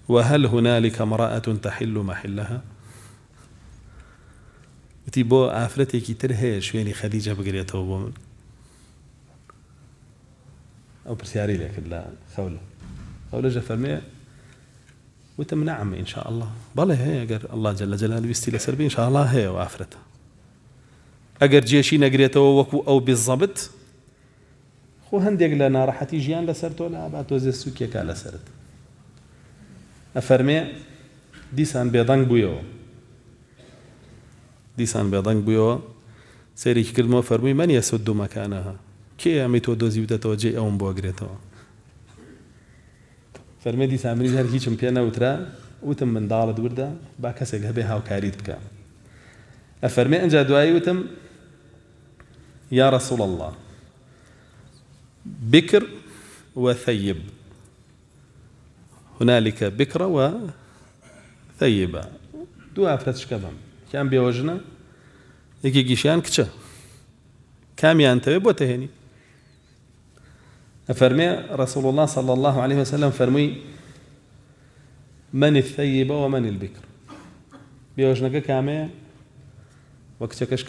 وهل هنالك امرأة تحل محلها وتی بو آفرتي كي ترهي شويني خديجة بگرێتەوە بۆ أو برسياري لك لا خولة خولة خەولەجە فەرمێ وتم نعم إن شاء الله بەڵێ هي ئەگەر الله جل جلاله يستيل سربي إن شاء الله هي وآفرتها اگر ئەگەر او نەگرێتەوە او ئەو خو خۆ هەندێک لە ناڕەحەتی ژیان لەسەر تۆ لە ئابا تۆزێ سوکێکا لەسرت ئەفەرمێ دیسان بێدەنگ بوویەوە دیسان بێدەنگ بوویەوە سێریکی کردمەوە فەرمووی من یەسود دوو مەکانەها کێ تو تۆ دۆزی وتەتەوە جێ ئەوم بۆ گرێتەوە فەرمێ دیسان منی هەر هیچم پێ نەوترا وتم منداڵت وردە با کەسێک هاو هاوکاریت بکە ئەفەرمێ ئەنج دوایی وتم يا رسول الله بكر وثيب هنالك بكرة وثيبة دو أفرتش شکەبم كان بيوجنا یەکی جيشان كتش کامیان ينتبه بوتهني أفرمي رسول الله صلى الله عليه وسلم فرمي من الثيبة ومن البكر بيوجنا کامەیە وە کچەکەش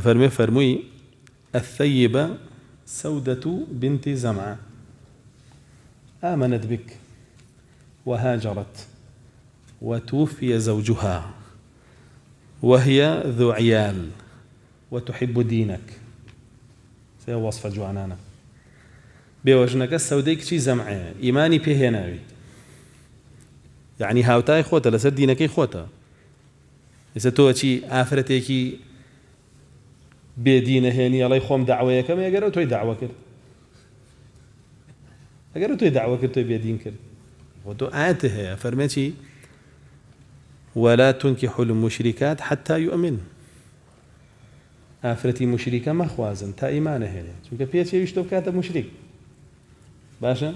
فرمي فرمي الثيبة سودة بنت زمعة آمنت بك وهاجرت وتوفي زوجها وهي ذو عيال وتحب دينك سي وصفة جوانانا بێوەژنەکە سەودەی کچی زەمعێ إيماني پێهێناوی يعني هاوتای خۆتە خوتا دینەکەی خۆتە خوتا إذا چی آفرتيكي بيدينه هێنی الله يخوم داوایەکەم كما تۆی توي دعوه ئەگەر تۆی توي دعوه كر توي بيدين كر ودو ئاەتە فرمتي ولا تنكح المشركات حتى يؤمن ئافرەتی ما خوازن تا ئیمانە هێنێ چونکە يشتو بکاتە مشرك باشا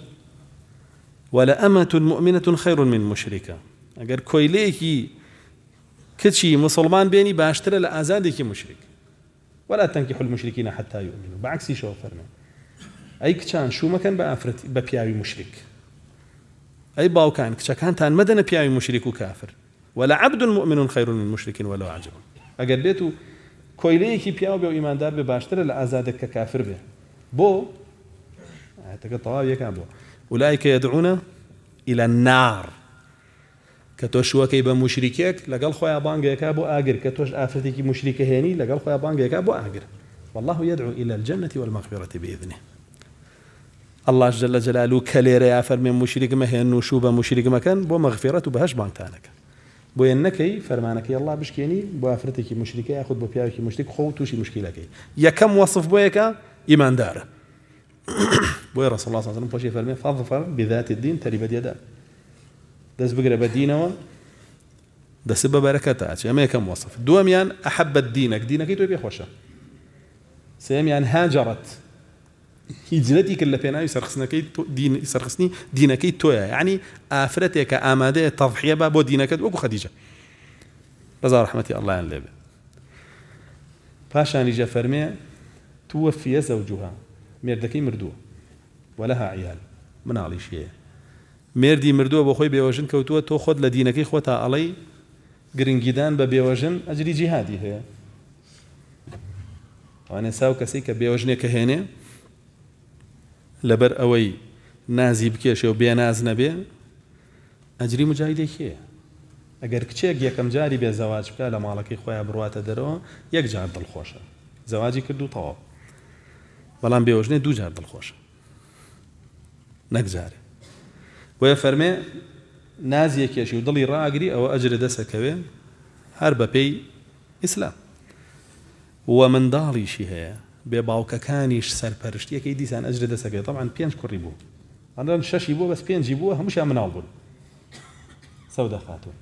ولا امه مؤمنة خير من مشركة ئەگەر كويليكي كتشي مسلمان بيني باشتر لا أزادكي مشرك ولا تنكحوا المشركين حتى يؤمنوا بعكس نعم. شو فرمان ئەی کچان شومەکەن بە ئافرەت بە مشرك اي باو كان كان مەدەنە مدن بياوي مشرك وكافر ولا عبد مؤمن خير من مشرك ولو عجب ئەگەر بێت و کۆیلەیەکی پیاو بێ ايمان دار بباشتر باشترە لە ئازادێک کە کافر بێ بۆ ئاەتەکە يدعون إلى النار کە تۆ شوەکەی بە مشریکێک لەگەڵ خۆیان بانگەکە بۆ ئاگر کە تۆش ئافرەتێکی مشریکە هێنی لەگەڵ خۆیان بانگەکە بۆ ئاگر والله يدعو إلى الجنة والمغفرة بإذنه الله جل جلاله كليرة يافر من مشرك مهن وشوبة مشرك مكان بو مغفرة بهش بان بانتانك بو ينكي فرمانك يلا بشكيني بو أفرتك مشركة ياخد بو بياوكي مشرك خو توشي مشكلك يا كم وصف بويك إيمان داره بو رسول الله صلى الله عليه وسلم فشي فرمي فاظفر بذات الدين تربت يداه دس بقرا بدينوا دس ببركتا اتشي ما كم وصف دوام يعني احبت دينك دينك يتو بي خوشه سيم يعني هاجرت هجرتي كل بينا يسرخسنا كي دين يسرخسني دينك تو يعني افرتك اماده تضحيه بابو دينك وكو خديجه رضا رحمة الله ان يعني لبه باشا ني يعني جفر مي توفي زوجها مردكي مردو ولها عيال من عليش هي مردی مردووە بۆ خۆی بێوەژن کەوتووە تۆ خۆت لە دینەکەی خۆتا ئەڵی گرنگیدان بە بێوەژن ئەجری جیهادی هەیە وانە ساو کەسی کە بێوەژنێکە هێنێ لەبەر ئەوەی نازی بکێشێ و بێناز نەبێ ئەجری مجاهیدێک هەیە ئەگەر کچێک یەکەم جاری بێ زەواج بکە لە ماڵەکەی خۆیان بڕاتە دەرەوە یەک جار دڵخۆشە زەواجی کردو تەواو بەڵام بێوەژنێ دوو جار دڵخۆشە نەک جارێ بۆیە فەرمێ نازیەکێشی و دڵی ڕاگری ئەوە ئەجرە دەسەکەوێ هەر بە پێی ئیسلام وە منداڵیشی هەیە بێ باوکەکانیش سەرپەرشتیەکەی دیسان ئەجرە دەسەکەێت تاعاان پێنج کوڕی بوو ئەندان شەشی بوو بەس پێنجی بووە هەمووشیان مناڵ بوون سەودا خاتون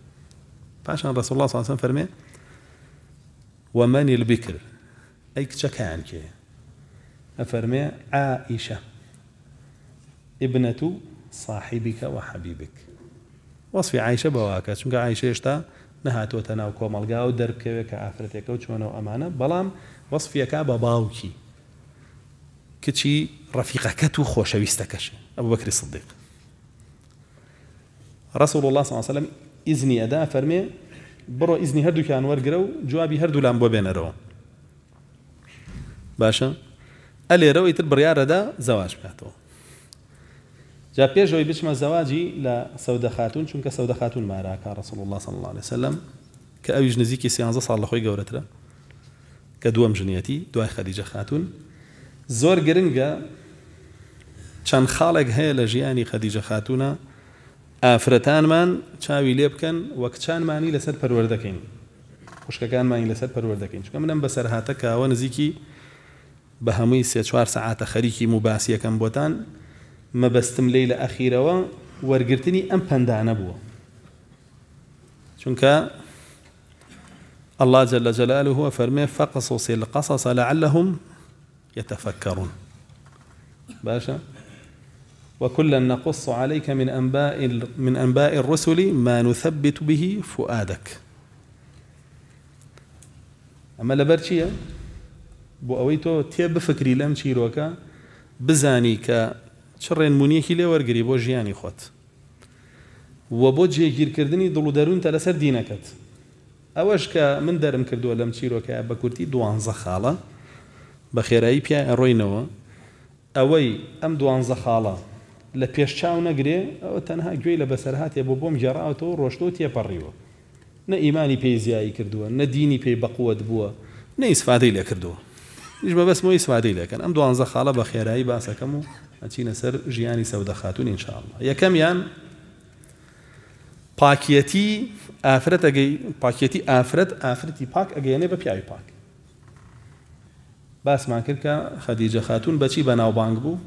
پاشان ڕسوڵ الله وسلم فەرمێ ومن البكر اي کچەکەیان كي افرمي عائشه ابنه صاحیبیکە و حەبیبک وەصفی عیشە بەواکە چونکە عیشێشتا نەهاتوەتە ناو کۆمەلگا و دەربکەوێت کە ئافرەتێکە و چۆنەوە ئەمانە بەڵام وەصفیەکە بە باوکی کچی ڕەفیقەکەت و خۆشەویستەکەش ئەو بەکری صدیق ڕسول الله سلام ئیزنی ئەدا فەرمێ بڕۆ ئیزنی هەردووکیان وەرگرە و جوابی هەردوولان بۆ بێنەرەوە باشە ئەلێرەوەی تر بڕیارەدا زەواش بکاتەوە جا پێشەوەی بچمە زەواجی لە سەودە خاتون چونکە سەودە خاتون ماراکە ڕسم الله صلی الله عليه وسلم کە ئەویش نزیکی سیانزە ساڵ لە خۆی گەورەترە کە دووەم ژنیەتی دوای خەدیجە خاتون زۆر گرنگە چەند خاڵێک هەیە لە ژیانی خەدیجە خاتونە ئافرەتانمان چاوی لێ بکەن وەک چانمانی لەسەر پەروەردەکەین خوشکەکانمانی لەسەر پەروەردەکەین چکە منم بەسەر هاتە کاوە نزیکی بە هەمووی سێ چوار سەعاتە خەریکی موباسیەکەم بۆتان بستم ليلة أخيرة و وەرگرتنی أم بندع نبوة شنكا الله جل جلاله هو فرمي فقصص القصص لعلهم يتفكرون باشا وكلا نقص عليك من أنباء من أنباء الرسل ما نثبت به فؤادك أما لبرشية بو أويتو تيب فكري لم شيروكا بزاني چ ڕێنمونیەکی لێ وەرگری بۆ ژیانی خۆت وە بۆ جێگیرکردنی دڵ و دەروونتە لەسەر دینەکەت ئەوەش کە من دەرم کردووە لەم چیرۆکە بە کورتی دوانزە خاڵە بە خێرایی پیا ئەڕۆینەوە ئەوەی ئەم دوانزە خاڵە لە پێش چاو نەگرێ ئەوە تەنها گوێی لە بەسەر هااتێ بۆ بۆم گێڕاوەوە ڕۆشتۆ تێپەڕیوە نە ئیمانی پێی زیایی کردووە نە دینی پێی بەقوت بووە نە ئیسفادەی لێ کردووە هیچ بەبەستمەوەی سوادەی لەکەن ئەم دوانزە خاڵە بە خێرایی باسەکەم و ئەچینە سەر ژیانی سەودەخاتون ئینشاءله یەکەمیان پاکیەتی ئافرەت ئەگەی پاکیەتی ئافرەت ئافرەتی پاک ئەگەیەنێ بە پیاوی پاک باسمان کرد کە خەدیجە خاتون بەچی بە ناوبانگ بوو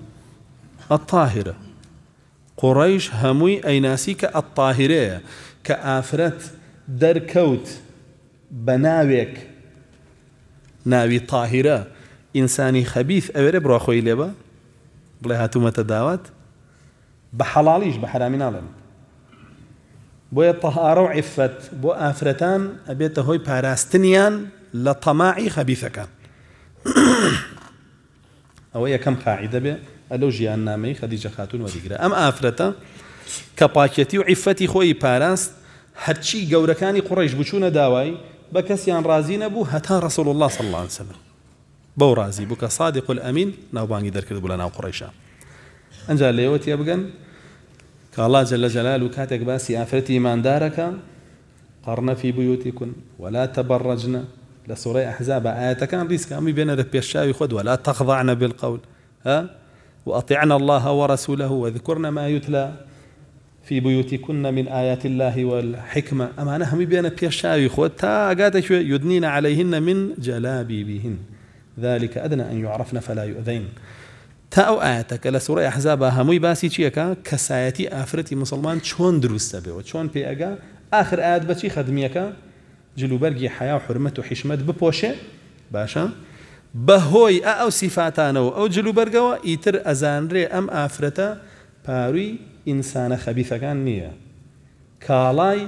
ئەتاهرە قڕیش هەمووی ئەیناسی کە ئەتاهرەیە کە ئافرەت دەرکەوت بە ناوێک ناوی تاهرە ئینسانی خەبیث ئەوێرە بڕاخۆی لێبە بڵێ هاتوومەتە داوات بە حەڵالیش بە حرامی ناڵێن بۆیە تەهارە و عیفەت بۆ ئافرەتان ئەبێتە هۆی پاراستنیان لە تەماعی خەبیفەکان ئەوە یەکەم قاعدە بێ ئەلەو ژیان نامەی خەدیجە خاتون وەدیگرە ئەم ئافرەتە کە پاکەتی و عیفەتی خۆی پاراست هەرچی گەورەکانی قڕیش بچوونە داوای بە کەسیان ڕازی نەبوو هەتا ڕسەڵ الله صلی الله عليه وسلم بورازي ڕازی صادق سادی نو ئەمین درك دەرکرد بوو قريشا ان قڕیشە ئەجا لێوەتیە الله جل جلاله كاتك و کاتێک باسی ئافرەتی دارك قرنا في بیوتی ولا تبرجنا لە احزاب ئەحزا كان ريسك امي بين ربي پێشاوی ولا تخضعن بالقول ها وأطعنا الله ورسوله وذكرنا ما يتلى في بيوتكن من آيات الله والحكمة أما نحن بين بيشاوي خود تا قاتك يدنين عليهن من جلابيبهن ذلك أدنى أن يعرفنە فلا يؤذين تا ئەو ئاەتەکە لە سوڕی ئەحزابە هەمووی باسی چیەکە کەسایەتی ئافرەتی مسلمان چۆن دروستە بێەوە چۆن پێ ئەگا آخر ئاات بەچی جلو جلوبەرگی حیا حرمەت و حیشمت بپۆشێ باشە او ئە او جلو ئەو جلوبەرگەوە ازان ئەزانرێ ام آفرتا پاروی انسان خەبیفەکان نییە کاڵای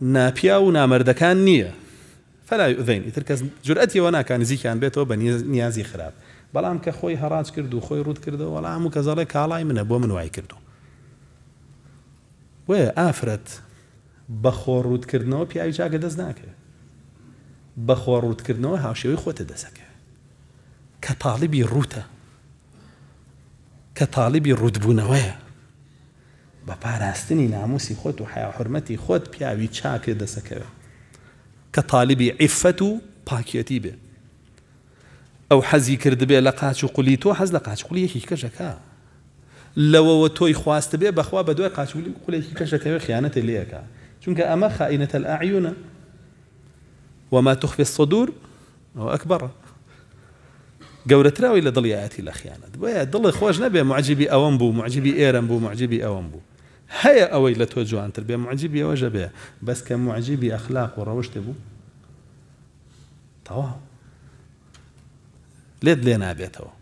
ناپیا و نامردەکان نییە فلا ئوین ئیتر کەس جورئەتیەوە ناکان نزیکیان بێتەوە بە نیازی خراپ بەڵام کە خۆی هەڕاج کرد و خۆی ڕوت کردەوە وەڵام و کەزەڵێ کاڵای منە بۆ من وای کردو وێ ئافرەت بەخۆ ڕوودکردنەوە پیاوی چاکە دەست ناکە بەخۆ ڕوودکردنەوە هاوشێوەی خۆتە دەسەکە کە تاالبی ڕوتە کە تاالبی ڕوودبوونەوەیە بە پاراستنی ناموسی خۆت و حیا حرمەتی خۆت پیاوی چاکە دەسەکەەوە كطالبي تاالبی باكيتي و او حزي كرد به کرد بێ لە قاچ و قولی تۆ حەز لە قاچقلی یەکی کەژەکە لەوەوە تۆی خواست بێ بەخوا بە دوای قاچولی قولێکی کەشەکەوێ خیانەتی لەکە چونکە ئەمە خائینەتە الأعیونە وما تخفي الصدور هو أكبر قولت راوي دڵیەتی لە خیانەت بە دڵی خۆش نەبێ معجبی ئەوەم بوو معجبی ئێرم بوو هەیە ئەوەی لە تۆ جوانتر بێ معجیبی ئەوەژە بێ بەس کە معجیبی ئەخلاق و ڕەوشتێ بوو تەواو لێت لێ نابێتەوە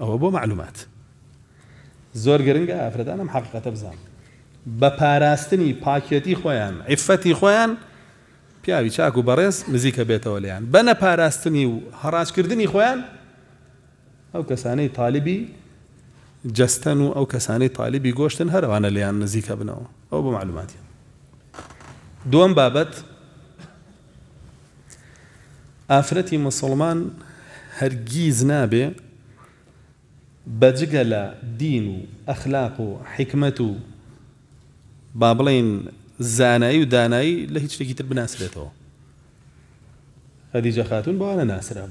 ئەوە بۆ معلومات زۆر گرنگە ئافرەدانم حقیقەتە بزان بە پاراستنی پاکێتی خۆیان عیفەتی خۆیان پیاوی چاک و بەڕێز نزیکە بێتەوە لەیان بەنە پاراستنی و هەڕاجکردنی خۆیان ئەو کەسانەی تاالبی جستن و ئەو کەسانەی تاالبی گۆشتن هەروانە لەیان نزیکە بنەوە ئەو بە معلوماتی دوم بابەت ئافرەتی مسلمان هەرگیز نابێ بەجگە لە دین و ئەخلاق و حکمت و با بڵین زانایی و دانایی لە هیچ شتێکی تر بناسرێتەوە خەدیجە خاتون بەوانە ناسرا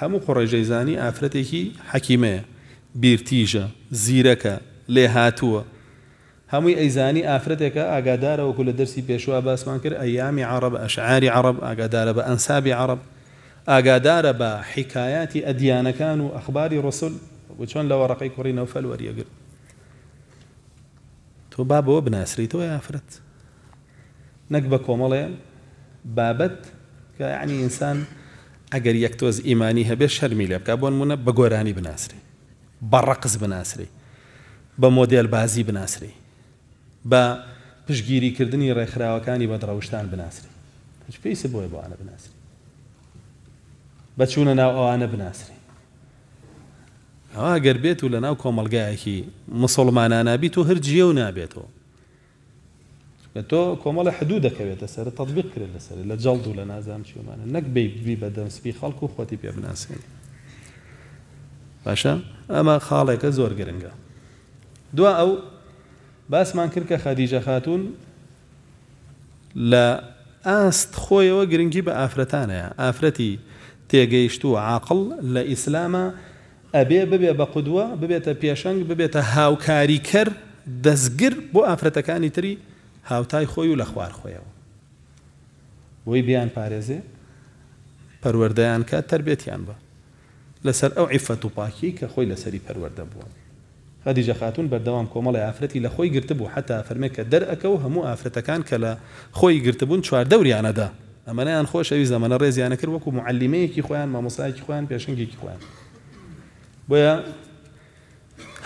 هەموو قڕێژەی زانی ئافرەتێکی حەکیمەیە بیرتیژە زیرەکە لێ هاتووە هەمووی ئەیزانی ئافرەتێکە ئاگادارەوەکو لە دەرسی پێشوە باسمان کرد ئەیامی عرب ئەشعاری عرب ئاگادارە بە ئەنسابی عرب ئاگادارە بە حیکایەتی ئەدیانەکان و ئەخباری ڕسل بۆ چۆن لە وەڕقی کوڕی نەوفەل وەریەگرت تۆ با بەوە بناسریتەوە ئافرەت نەک بە کۆمەڵێ بابەت کە عنی ئینسان ئەگەر یەک تۆز ئیمانی هەبێ شەرمی لێ بکە بۆن مونە بە گۆرانی بناسری بە ڕقز بناسری بە مۆدل بازی بناسری بە پشگیریکردنی ڕێکخراوەکانی بە دڕەوشتان بناسری هیچ پێیسە بۆی بۆوانە بناسری بەچوونە ناو ئەوانە بناسری ئەوە گەر بێت و لە ناو کۆمەلگایەکی مسلمانانابیت و هەر جیە و نابێتەوە کە تۆ کۆمەڵە حدوو دەکەوێتە سەر تەطبیق کرد لەسەر لە جەڵد و لە نازان چیمانە نەک بی بی بە دەمسپی خەڵکو و خۆتی پێ بناسێنی باشە ئەمە خاڵێکە زۆر گرنگە دو ئەو باسمان کرد کە خەدیجە خاتون لە ئاست خۆیەوە گرنگی بە ئافرەتانەیە ئافرەتی تێگەیشت و عاقل لە ئیسلامە ئەبێ ببێ بە قودووە ببێتە پێشنگ ببێتە هاوکاری کرد دەستگر بۆ ئافرەتەکانی تری هاوتای خۆی و لە خوار خۆیەوە بۆی بیان پارێزێ پەروەردەیان کە تربێتیان بە لەسەر ئەو عیفەت و پاکی کە خۆی لەسەری پەروەەردە بووە خەدیجە خاتون بەردەوام کۆمەڵی ئافرەتی لە خۆی گرتبوو حتا فەرمێککە دەرەکە و هەموو ئافرەتەکان کە لە خۆی گرتبوون چوار دەوریانەدا ئەمەیان خۆشەوی زەمەە ڕێزیانە کرد وەکو معلیمەیەکی خۆیان مامۆسایکی خۆیان پێشنگێکی خۆیان بۆیە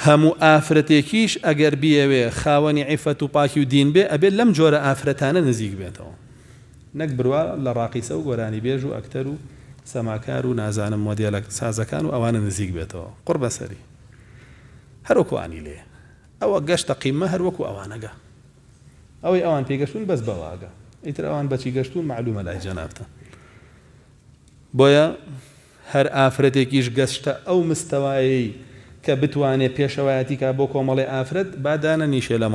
هەموو ئافرەتێکیش ئەگەر بیەوێ خاوەنی عیفەت و پاکی و دین بێ ئەبێت لەم جۆرە ئافرەتانە نزیک بێتەوە نەک بڕوا لە ڕاقیسە و گۆرانی بێژ و ئەکتەر و سەماکار و نازانم مۆدیلە سازەکان و ئەوانە نزیک بێتەوە قڕ بەسەری هەروکوانی لێ ئەوە گەشتە قیمە هەروەکو ئەوانەگە ئەوەی ئەوان پێگەشتون بەس بەواگە ئیتر ئەوان بەچی گەشتون معلومە لای جەنابتە بۆیە هەر ئافرەتێکیش گەشتە ئەو مستەوایی کە بتوانێت پێشەوایەتی کا بۆ کۆمەڵی ئافرەت بادانە نیشێ لە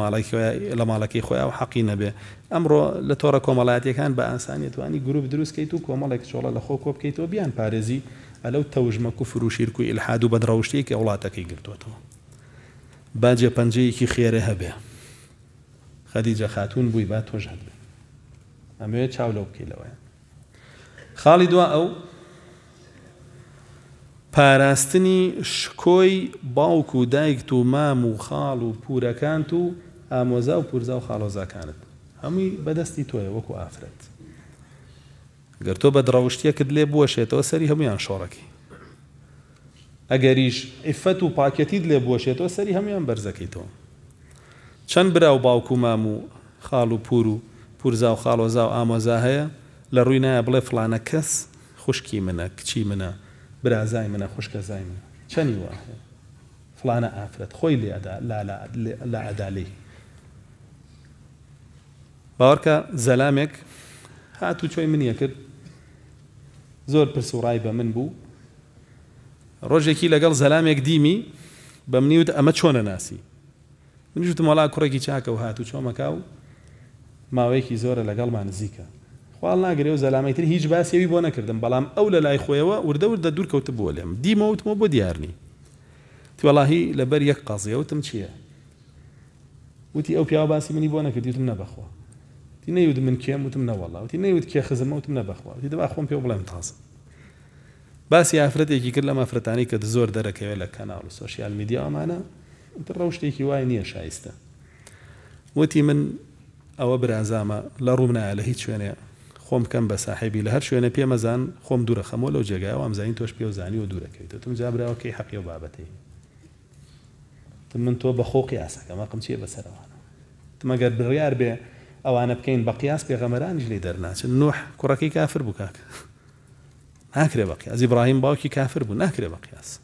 لە ماڵەکەی خۆیان و حەقی نەبێ ئەمڕۆ لە تۆڕە کۆمەڵاتیەکان بە ئاسانیتوانی گروپ دروستکەیت و کۆمەڵێک چۆڵە لە خۆ کۆ بکەیتەوە بیان پارێزی ئەلەو تەوژمەک و فروشیرک و ئلحاد و بەدڕەوشتەیە کە وڵاتەکەی گرتوتەوە باجێ پەنجەیەکی خێرە هەبێ خەدیجە خاتون بووی با تۆژات بێ ئەمەوێت چاو لەو بکەیلەوەیە خاڵی دوا ئەو پاراستنی شکۆی باوک و دایکت و مام و خاڵ و پورەکانت و ئامۆزا و پورزا و خاڵۆزاکانت هەمووی بەدەستی تۆیە وەکو ئافرەت گەر تۆ بە دڕەوشتیەکت لێ بووەشێتەوە سەری هەمویان شۆڕەکەی ئەگەریش ئیفەت و پاکەتیت لێ بووەشێتەوە سەری هەمویان بەرزەکەیتەوە چەند برا و باوک و مام و خاڵ و پور و پورزا و خاڵۆزا و ئامۆزا هەیە لە ڕووی نایە بڵێ فلانە کەس خوشکی منە کچی منە برازای منە خوشکەزای منە چەنی وە فلانە ئافرەت خۆی لێدا لا ئەدالی باوەڕکە زەلامێک هاتو چۆی منیە کرد زۆر پرسوڕای بە من بوو ڕۆژێکی لەگەڵ زەلامێک دیمی بە منیوت ئەمە چۆنە ناسی منیشتم وڵا کوڕێکی چاکە و هاتو چۆمەکە و ماوەیەکی زۆرە لەگەڵمان نزیکە وال ناگرێ و زەلامەتر هیچ باسیەوی بۆ نەکردم بەڵام ئەو لە لای خۆیەوە وردەوردە دوورکەوتە بۆ لێم دیمەوتمە بۆ دیارنی توڵاهی لەبەر یەک قازیەوتم چییە وتی ئەو پیاوە باسی منی بۆ نەکردیتم نەبخوا تی نەیود من کێم وتم نەوەڵا وتی نەیوت کێ خزمە وتم نەبخوا وتی دەبا خۆم پێ بڵێم تازم باسی ئافرەتێکی کرد لە مافرەتانی کە زۆر دەرەکەوێت لە کەناڵ و سوۆسیال میدیا ئەمانە ڕەو شتێکی وای نییە شایستە وتی من ئەوە برازامە لە ڕووم نایە لە هیچ شوێنەیە خۆم بکەم بە ساحبی لە هەر شوێنە پێمەزان خۆم دوورە خەمەوە لەو جێگای وام زانین تۆش پێ و زانی و دوورەکەیت تم جابراوەکەی حەقی و بابەتی من تۆ بە خۆ قیاسەکە مەقم چیە بەسەرەوانە تمەگەر بڕیار بێ ئەوانە بکەین بە قیاس پێغەمەرانیش لی دەرناچن نوح کوڕەکەی کافر بوو کاک ناکرێ بە قیاس ئیبراهیم باوکی کافر بوو ناکرێ بە قیاس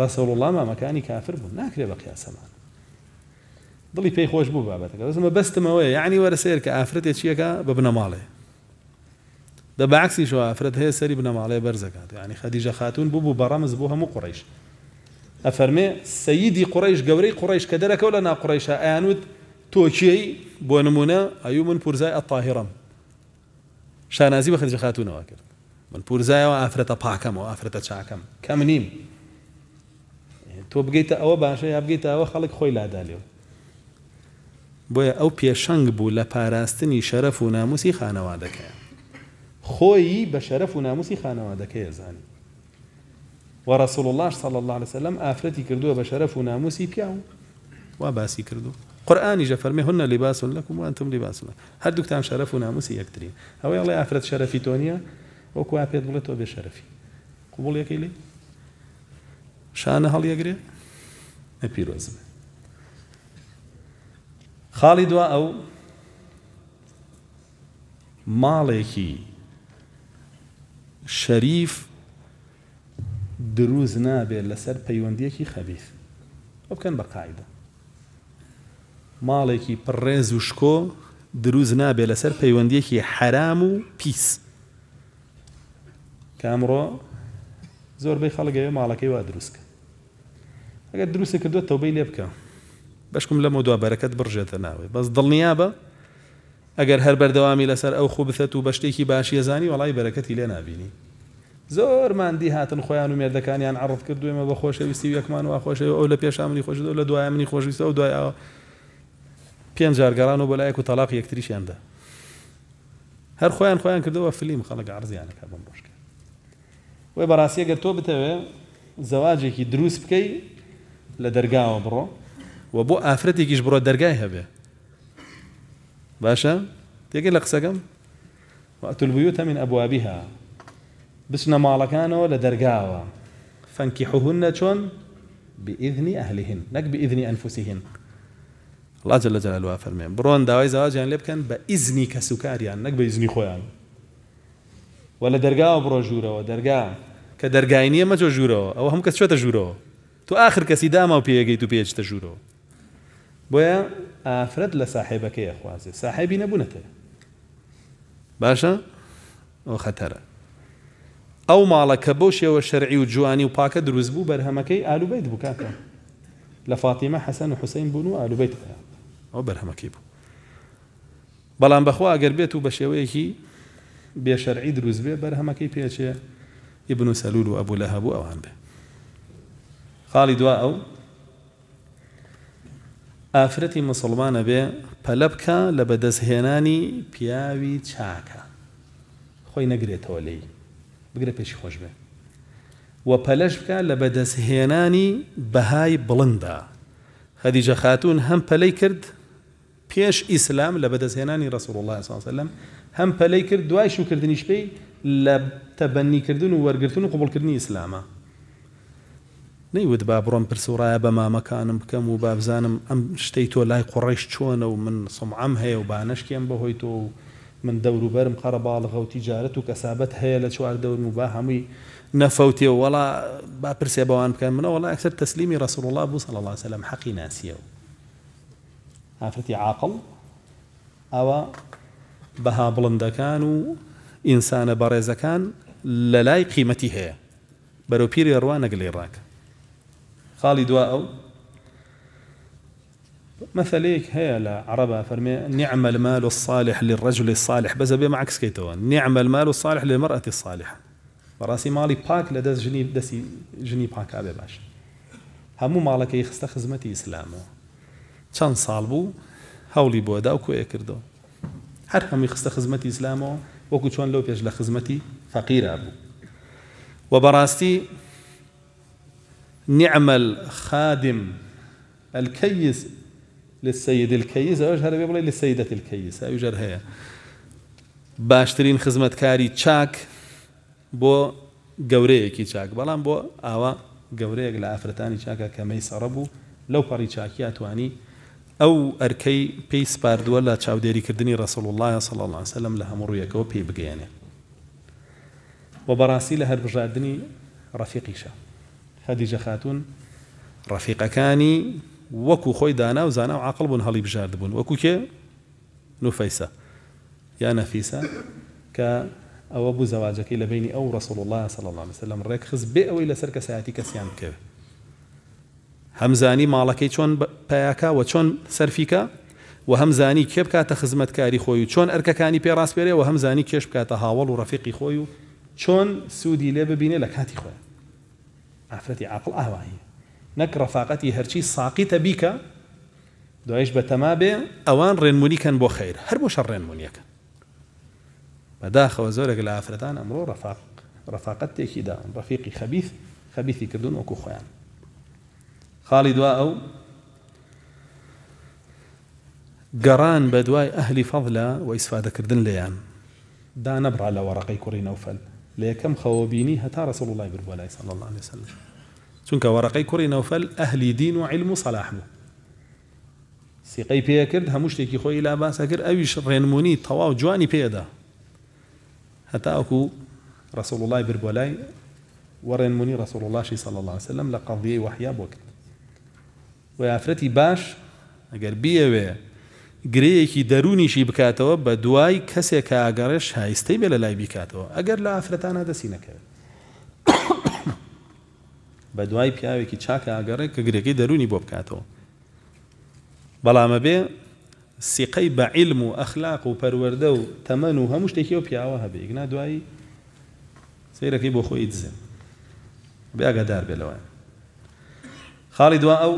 ڕسەڵ الله مامەکانی کافر بوو ناکرێ بە قیاسەمان دڵی پێی خۆش بوو بابەتەکە دەسمە بەستمەوەی یعنی وەرە سێر کە ئافرەتێک چیەکە بە بنەماڵێ ده بعكس شو افرد هي سري بنام عليه برزكات يعني خديجه خاتون بوبو بو برمز بوها مو قريش افرمي سيدي قريش قوري قريش كدرك ولا نا قريش انود توكي بو نمونه ايو من بورزاي الطاهره شانازي بخديجه خاتون واكر من بورزاي وافرتا باكم وافرتا شاكم كم نيم تو بقيت او باشا يا بقيت او خلق خوي لا داليو بۆیە او پێشەنگ بوو لە پاراستنی شەرەف و ناموسی خانەوادەکە خوي بشرف شەرەف و ناموسی خانەوادەکەی زانی وەڕسوڵ اللهش صل الله عليه وسلم ئافرەتی کردووە بشرف شەرەف و ناموسی پیا و وا باسی کردو لباس ژە فەرمی هەنە لیباس لەکم وانتم لیباس لە هەردووکتان شەرەف و ناموسی یەکترین ئەوەی ئەڵێ ئافرەت شەرەفی تۆنیە وەکو پێت بڵێت تۆ بێ شەرەفی قوبڵ یەکەی لی شانە هەڵیەگرێ ئەپیرۆز خاڵی دوا ئەو ماڵێکی شەریف دروست نابێت لەسەر پەیوەندیەکی خەبیف ئەو بکەن بە قاعدە ماڵێکی پڕێز و شکۆ دروست نابێت لەسەر پەیوەندیەکی حرام و پیس کامڕۆ زۆربەی خەڵگەوێ ماڵەکەی وا دروستکە ئەگەر دروستە کردوێت تەوبەی لێ بکە بەشکم لەمە دوابەرەکەت بڕژێتە ناوێ بەس دڵنیا بە ئەگەر هەر بەردەوامی لەسەر ئەو خوبثەت و بەشتێکی باشیەزانی وڵی بەرەکەتی لێ نبینی زۆر مادی هاتن خۆیان و مێردەکانیان عرض کردوێمە بە خۆشەویستی یەکمان وا خۆشەوە ئەو لە پێشامنی خۆش لە دوای منی خۆشویستە و دوایەوە پێنج جارگەران و بەلایەک و تەلاق یەکتریشیاندا هەر خۆیان خۆیان کردەوە فلیم خەڵک عرضیانەکە بم بۆشکە وی بەڕاستیەگە تۆ بتەوێ زەواجێکی دروست بکەی لە دەرگاوە بڕۆ و بۆ ئافرەتێکیش بڕۆ دەرگای هەبێ باشا تيجي لك قسەکەم وقت البيوت من أبوابها بسنا ماڵەکانەوە لا دەرگاوە فەنکی حهونە چۆن بئذنی ئەهلیهن نەک بئذنی ئەنفوسیهن الله جل جلاله فەرمێن بڕۆن داوای زەواجیان لێ بکەن بە ئیزنی کەسوکاریان نەک بە ئیزنی خۆیان وە لە دەرگاوە بڕۆ ژوورەوە دەرگا کە دەرگای نییە مەجۆ ژوورەوە تو آخر كسي داما وبيجي تو و تجورا بويا ئافرەت لە ساحێبەکەی خوازێ ساحێبی نەبوونەتەوە باشە ئەو خەتەرە ئەو ماڵەکە بۆ شێوە شەرعی و جوانی و پاکە دروست بوو بەرهەمەکەی ئالوبیت بکاتە لە فاتیمە حەسەن و حوسین بوون و ئالوبیت ئەو بەرهەمەکەی بوو بەڵام بەخوا ئەگەر بێت و بە شێوەیەکی بێشەرعی دروست بێ بەرهەمەکەی پێچێ ئبن و سەلول و ئەبوو لە هەبوو ئەوان بێ خاڵی دوا ئەو ئافرەتی مسلمانە بێ پەلە بکە لە بەدەستهێنانی پیاوی چاکە خۆی نەگرێتەوە لی بگرە پێشی خۆش بێ وە پەلەش بکە لە بەدەستهێنانی بەهای بڵندا خەدیجە خاتون هەم پەلەی کرد پێش ئیسلام لە بەدەستهێنانی ڕسوڵ الله ساسلم هەم پەلەی کرد دوای شوکردنیش پێی لە تەبەنیکردن و وەرگتن و قوبڵکردنی ئیسلامە نەیوت با بڕۆم پرسوڕایە بە مامەکانم بکەم و بابزانم ئەم شتەی تۆ لای قڕیش چۆنە و من سمعام هەیە و بانشکێم بەهۆی تۆ و من دەوروبەرم قەرەباڵغە و تیجارەت و کەسابەت هەیە لە چوار دەورم و با هەمووی نەفەوتێ و وڵا با پرسێ بەوان بکەن منەوە وڵا ئەکسەر تەسلیمی ڕسوڵ الله بوو سەڵ الله سەلم حەقی ناسیە و ئافرەتی عاقڵ ئەوە بەها بڵندەکان و ئینسانە بەڕێزەکان لە لای قیمەتی هەیە بەرەو پیری ڕوانە گلێ ڕاکە خالد واو ئەو مثلك هي لا عربة فرمي نعم المال الصالح للرجل الصالح بس أبي معك كيتوان نعم المال الصالح للمرأة الصالحة براسي مالي باك لدس جني دسي جني باك أبي باش همو مالك يخست خدمتي إسلامه شان صالبو هاولي بودا وكو و کۆیە کردەوە هەر هەمی خستە وكو ئسلامەوە لو چۆن لەو فقير أبو خزمەتی نعم الخادم الكيس للسيد الكيس ئەوش هەرێ بڵێ لسەیدەت الكيس ئەوژەر هەیە باشترین خزمەتکاری چاک بۆ گەورەیەکی چاک بەڵام بۆ ئاوا گەورەیەک لە ئافرەتانی چاکە کەمەی سەڕە بوو لەو پەڕی چاکی ئەتوانی ئەو ئەرکەی پێی سپاردووە لە چاودێریکردنی ڕسەڵ الله سەڵ الله سەلم لە هەموو ڕویەکەوە پێی بگەێنێ بۆ بەڕاستی لە هەربژاردننی ڕەفیقیشە هەدیجە خاتون ڕەفیقەکانی وەکو خۆی دانا و زانا و عقل بوون هەڵی بژارد بوون وەکو کێ نوفەیسە یا نەفیسە کە ئەوە بوو زەواجەکەی لە بینی ئەو ڕسڵ الله صل الله مثللم ڕێک خست بێ ئەوەی لەسەر کەسایەتی کەسیان بکەوێت هەمزانی ماڵەکەی چۆن پیاکە و چۆن سەرفیکە و هەمزانی کێ بکاتە خزمەتکاری خۆی و چۆن ئەرکەکانی پێ ڕاستپێرێ و هەمزانی کێش بکاتە هاوڵ و ڕەفیقی خۆی و چۆن سوودی لێ ببینێ لە کاتی خۆیان ئافرەتی عقل ئاوایی نك رفاقتي هرشي ساقطة بيك دعيش بە اوان بێ ئەوان بو خير هر بو شر شەڕ ڕێنمونیەکەن بەداخەوە زۆرێک لە امرو رفاق رفاقتي ڕفاقەت تێکی داون ڕەفیقی خەبیث خەبیثی کردوون وەکو خۆیان خاڵی دوا ئەو گەڕان بە دوای ئەهلی دا نەبرا على ورقي کوڕی نەوفەل لە خوابيني هتا رسول الله لای بر صلى الله عليه وسلم سنك ورقي كوري نوفل أهل دين وعلم صلاح مو سيقاي بوو كرد پێ کرد هەموو شتێکی خۆی لا باسە کرد ئەویش ڕێنمونی تەواو جوانی پێدا هەتاکو رسول الله بر بۆ لای رسول الله صلى الله عليه وسلم لقضيه وحيا بوكت بۆ باش و یافرەتی باش ئەگەر گرەیەکی دەرونیشی بکاتەوە بە دوای کەسێک کە ئاگەڕش هایستەی بێ لە لای بیکاتەوە ئەگەر لە ئافرەتانە دەسی نەکەوێت بە دوای پیاوێکی چاکە ئاگەڕێک کە گرێکی دەرونی بۆ بکاتەوە بەڵامە بێ سیقەی بە عیلم و ئەخلاق و پەروەەردە و تەمەن و هەموو شتێکیەوە پیاوە هەبێ گنا دوایی سیرەکەی بۆ خۆی دزێن بێ ئەگەدار بێ لەوان خاڵی دوا ئەو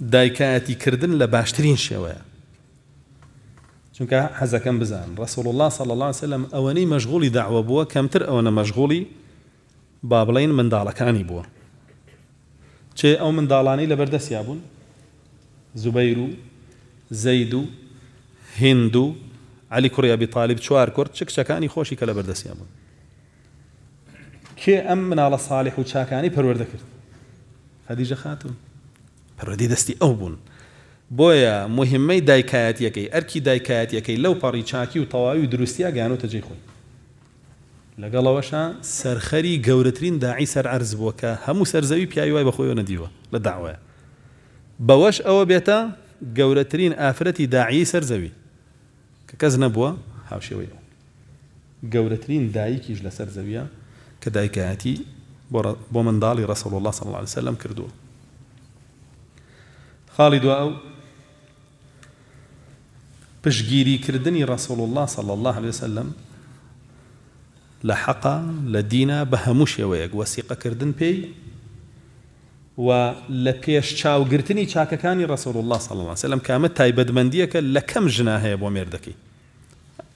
دایکایەتیکردن لە باشترین شێوەیە چونکە حەزەکەم بزان ڕسوڵ الله صل الله وسلم ئەوەنەی مەشغولی داوە بووە کەمتر ئەوەنە مەشغولی با بڵین منداڵەکانی بووە چێ ئەو منداڵانی لە بەردەسیا بوون زوبەیر و زەید و هند و علی کوڕیابی تاالب چوار کورد چ کچەکانی خۆشی کە لە بەردەسیا بوون کێ ئەم مناڵە ساڵح و چاکانی پەروەەردە کرد خەدیجە خاتون پەرۆدی دەستی ئەو بوون بۆیە مهمەی دایکایەت یەکەی ئەرکی دایکایەت یەکەی لەو پەڕی چاکی و تەواوی دروستیا گیانۆتە جێی خۆی لەگەڵەوەشە سەرخەری گەورەترین داعی سەر عرز بووە کە هەموو سەرزەوی پیاوی وای بەخۆی نەدیوە لە داوایە بەوەش ئەوە بێتە گەورەترین ئافرەتی داعی سەرزەوی کە کەس نەبووە هاوشێوەی گەورەترین دایکیش لە سەرزەویە کە دایکایەتی بۆ منداڵی ڕسەڵ الله صلی الله عليه وسلم کردووە خاڵی دو ئەو پشگیریکردنی ڕسەڵ الله صل الله عليه وسلم لە حەقا لە دینە بە هەموو شێوەیەک وەسیقەکردن پێی و لە پێش چاوگرتنی چاکەکانی ڕسەڵ الله صل الله سلم کامە تایبەتمەندیەکە لە کەم ژنا هەیە بۆ مێردەکەی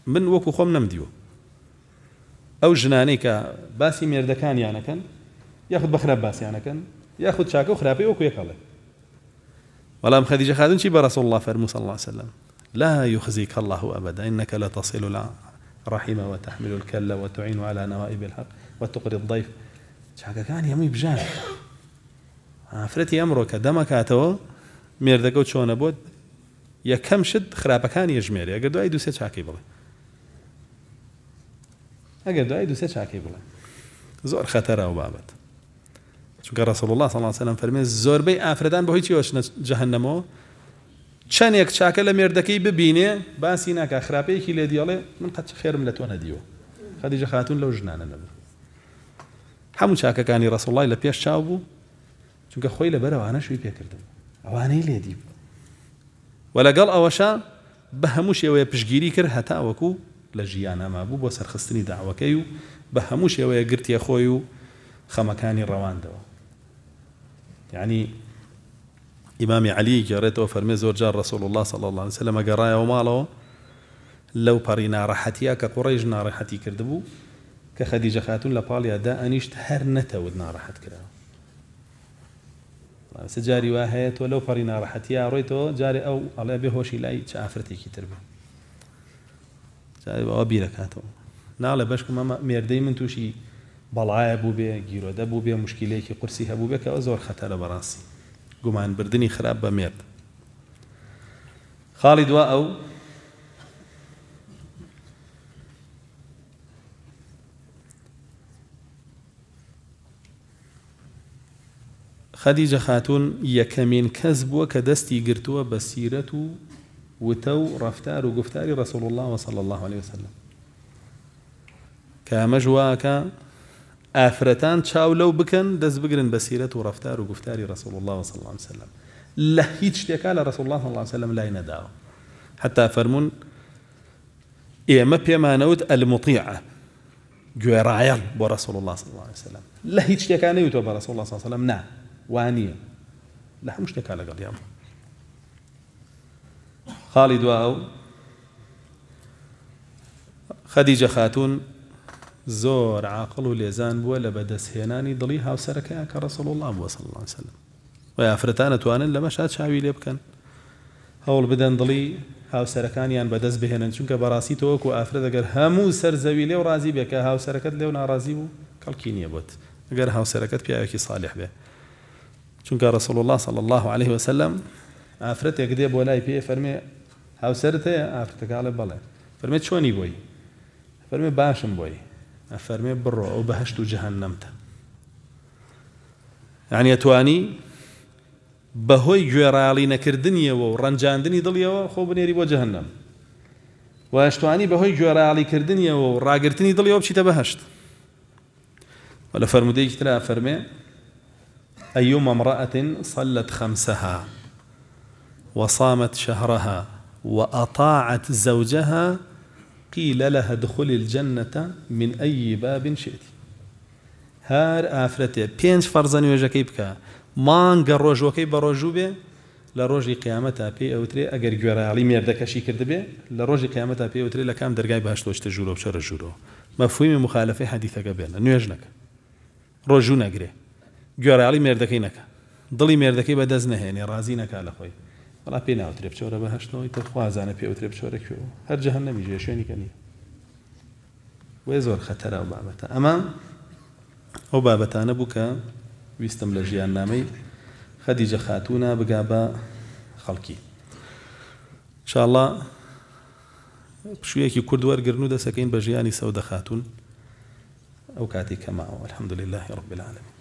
من وەکو خۆم نەمدیوە ئەو ژنانەی کە باسی مێردەکانیانەکەن یاخود بەخراب باسییانەکەن یاخود چاکە و خراپی وەکو یەکەڵێک ولام خديجه خادن شي برسول الله فرمو صلى الله عليه وسلم لا يخزيك الله أبدا إنك لا تصل الرحم وتحمل الكلا وتعين على نوائب الحق وتقري الضيف بجان هەمووی امرك دمك اتو ميردك شون بود يا كم شد خرابه كان خراپەکان يا ئەگەر ايدو سيت شاكي بڵێ ئەگەر ايدو سيت شاكي بڵێ زور خطر او بابت چونکە ڕسەڵ الله سەڵ سەلم فەرمێ زۆربەی ئافرەدان بە هیچی وەشنە جەهنەمەوە چەندێک چاکە لە مێردەکەی ببینێ باسی ناکە خراپەیەکی لێ دیڵێ من قەت خێرم لە تۆ نەدیوە خەدیجە خاتون لەو ژنانە نەبوو هەموو چاکەکانی ڕسەڵی لە پێش چاو بوو چونکە خۆی لە بەرەوانە شووی پێکردم ئەوانەی لێدی بوو و لەگەڵ ئەوەشە بە هەموو شێوەیە پشگیری کرد هەتا وەکو لە ژیانەما بوو بۆ سەرخستنی داواکەی و بە هەموو شێوەیە گرتیە خۆی و خەمەکانی ڕەواندەوە يعني یعنی علي علی وفرمي زور جار رسول الله صلى الله عليه وسلم گەڕایەوە ماڵەوە لەو پەڕی ناڕەحەتیە کە قوڕیژ ناڕەحەتی کردبوو کە خەدیجە خاتون لە پاڵیادا ئەنیشت هەر نتا ودنا کراوە كرا سجاري واهيت ولو برينا پەڕی ريتو جاري أو ئەو ئەڵێ بێهۆشی لای چ ئافرەتێکی تر بوو جارێ بەوە بیرەکاتەوە ناڵێ بەشکم ئەمە من توشي بەڵایە بوو بێ گیرۆدە بوو بێ مشکلەیەکی قرسی هەبوو بێکەوە زۆر خەتەرە بەڕاستی گومان بردننی خراپ بە مێت خاڵی دوا ئەو خەدیجە خاتون یەکەمین کەس بووە کە دەستی گرتووە بە سیرەت و وتە و ڕفتار و گفتاری ڕسول الله وصل الله سلم که مجوآ که آفرتان چاو لو بکەن دەست بگرن بە سیرەت و ڕفتار و گفتاری رسول الله صلى الله عليه وسلم لە هیچ شتێکا رسول الله صلى الله عليه وسلم لای نەداوە حتا فەرمونون ئێمە پێمانەوت ئەلمطیعە گوێڕایەڵ بۆ رسول الله صلى الله عليه وسلم لە هیچ شتێکان نەوتەوە بە رسول الله صلى الله عليه وسلم نا وانیە لە هەموو شتێکا لەگەڵ یامە خاڵی دوا ئەو خەدیجە خاتون زۆر عاقل و لێزان بووە لە بەدەستهێنانی دڵی هاوسەرەکەیان کە ڕسەڵ الله وسل سلم و یافرەتان ئەتوانن لەمە شاد چاوی لێ بکەن هەوڵ بدەن دڵی هاوسەرەکانیان بەدەست بهێنن چونکە بەڕاستی تۆوەکو ئافرەت ئەگەر هەموو سەرزەوی لێو ڕازی بێ کە هاوسەرەکەت لێو ناڕازی بوو کەڵکی نییە بۆت ئەگەر هاوسەرەکەت پیاوێکی صالح بێ چونکە ڕسەڵ الله صل الله عليه وسلم ئافرەتێک دێ بۆ لای پێ فەرمێ هاوسەرت هەیە ئافرەتەکڵێ بەڵێ فەرمێ چۆنی بۆی فەرمێ باشم بۆی ئەفەرمێ بڕۆ ئەو بەهشت و جەهن نەمتە یانیەتوانی بەهۆی گوێراڵی نەکردنیەوە و ڕەنجاندنی دڵیەوە خۆ بنێری بۆ جەهنم واشتوانی بەهۆی گوێراڵیکردنیەوە و ڕاگررتنی دڵیەوە بچیتە بەهشت ولا فرموديك ترى فرمي أيما امرأة صلت خمسها وصامت شهرها وأطاعت زوجها قيل لها دخل الجنة من أي باب شئت هار ئافرەتێ پێنج فەرزە نوێژەکەی بکە مانگە ڕۆژەکەی بە ڕۆژوو بێ لە ڕۆژی قیامەت تا پێی ئەوترێ ئەگەر گوێڕاڵی مێردەکەشی کردبێ لە ڕۆژی قیامەت تا پێی ئەوترێ لە کام دەرگای باشۆشتە ژوورۆ شەرە ژوورۆ مەفویمی مخالفی حەدیثەکە بێنە نوێژ نەکە ڕۆژوو نەگرێ گوێڕاڵی مێردەکەی نەکە دڵی مێردەکەی بەدەست نەهێنێ ڕازی نەکا لە خۆی بەڵا پێ ناوترێ بچۆرە بە هەشتنەوەی تە خوازانە پێوترێ بچۆرەکەەوە هەرجە هەن نەمیژێ شوێنیکە نیە وێ زۆر خەتەرە و بابەتە ئەمە ئەو بابەتانە بووکە ویستم لە ژیان نامەی خەدیجە خاتوونە بگا بە خەڵکی شاءله پشوویەکی کورد وەرگرن و دەسەکەین بە ژیانی سەودە خاتون ئەو کاتی کەماوە الحەمدلله ڕبلعاالمی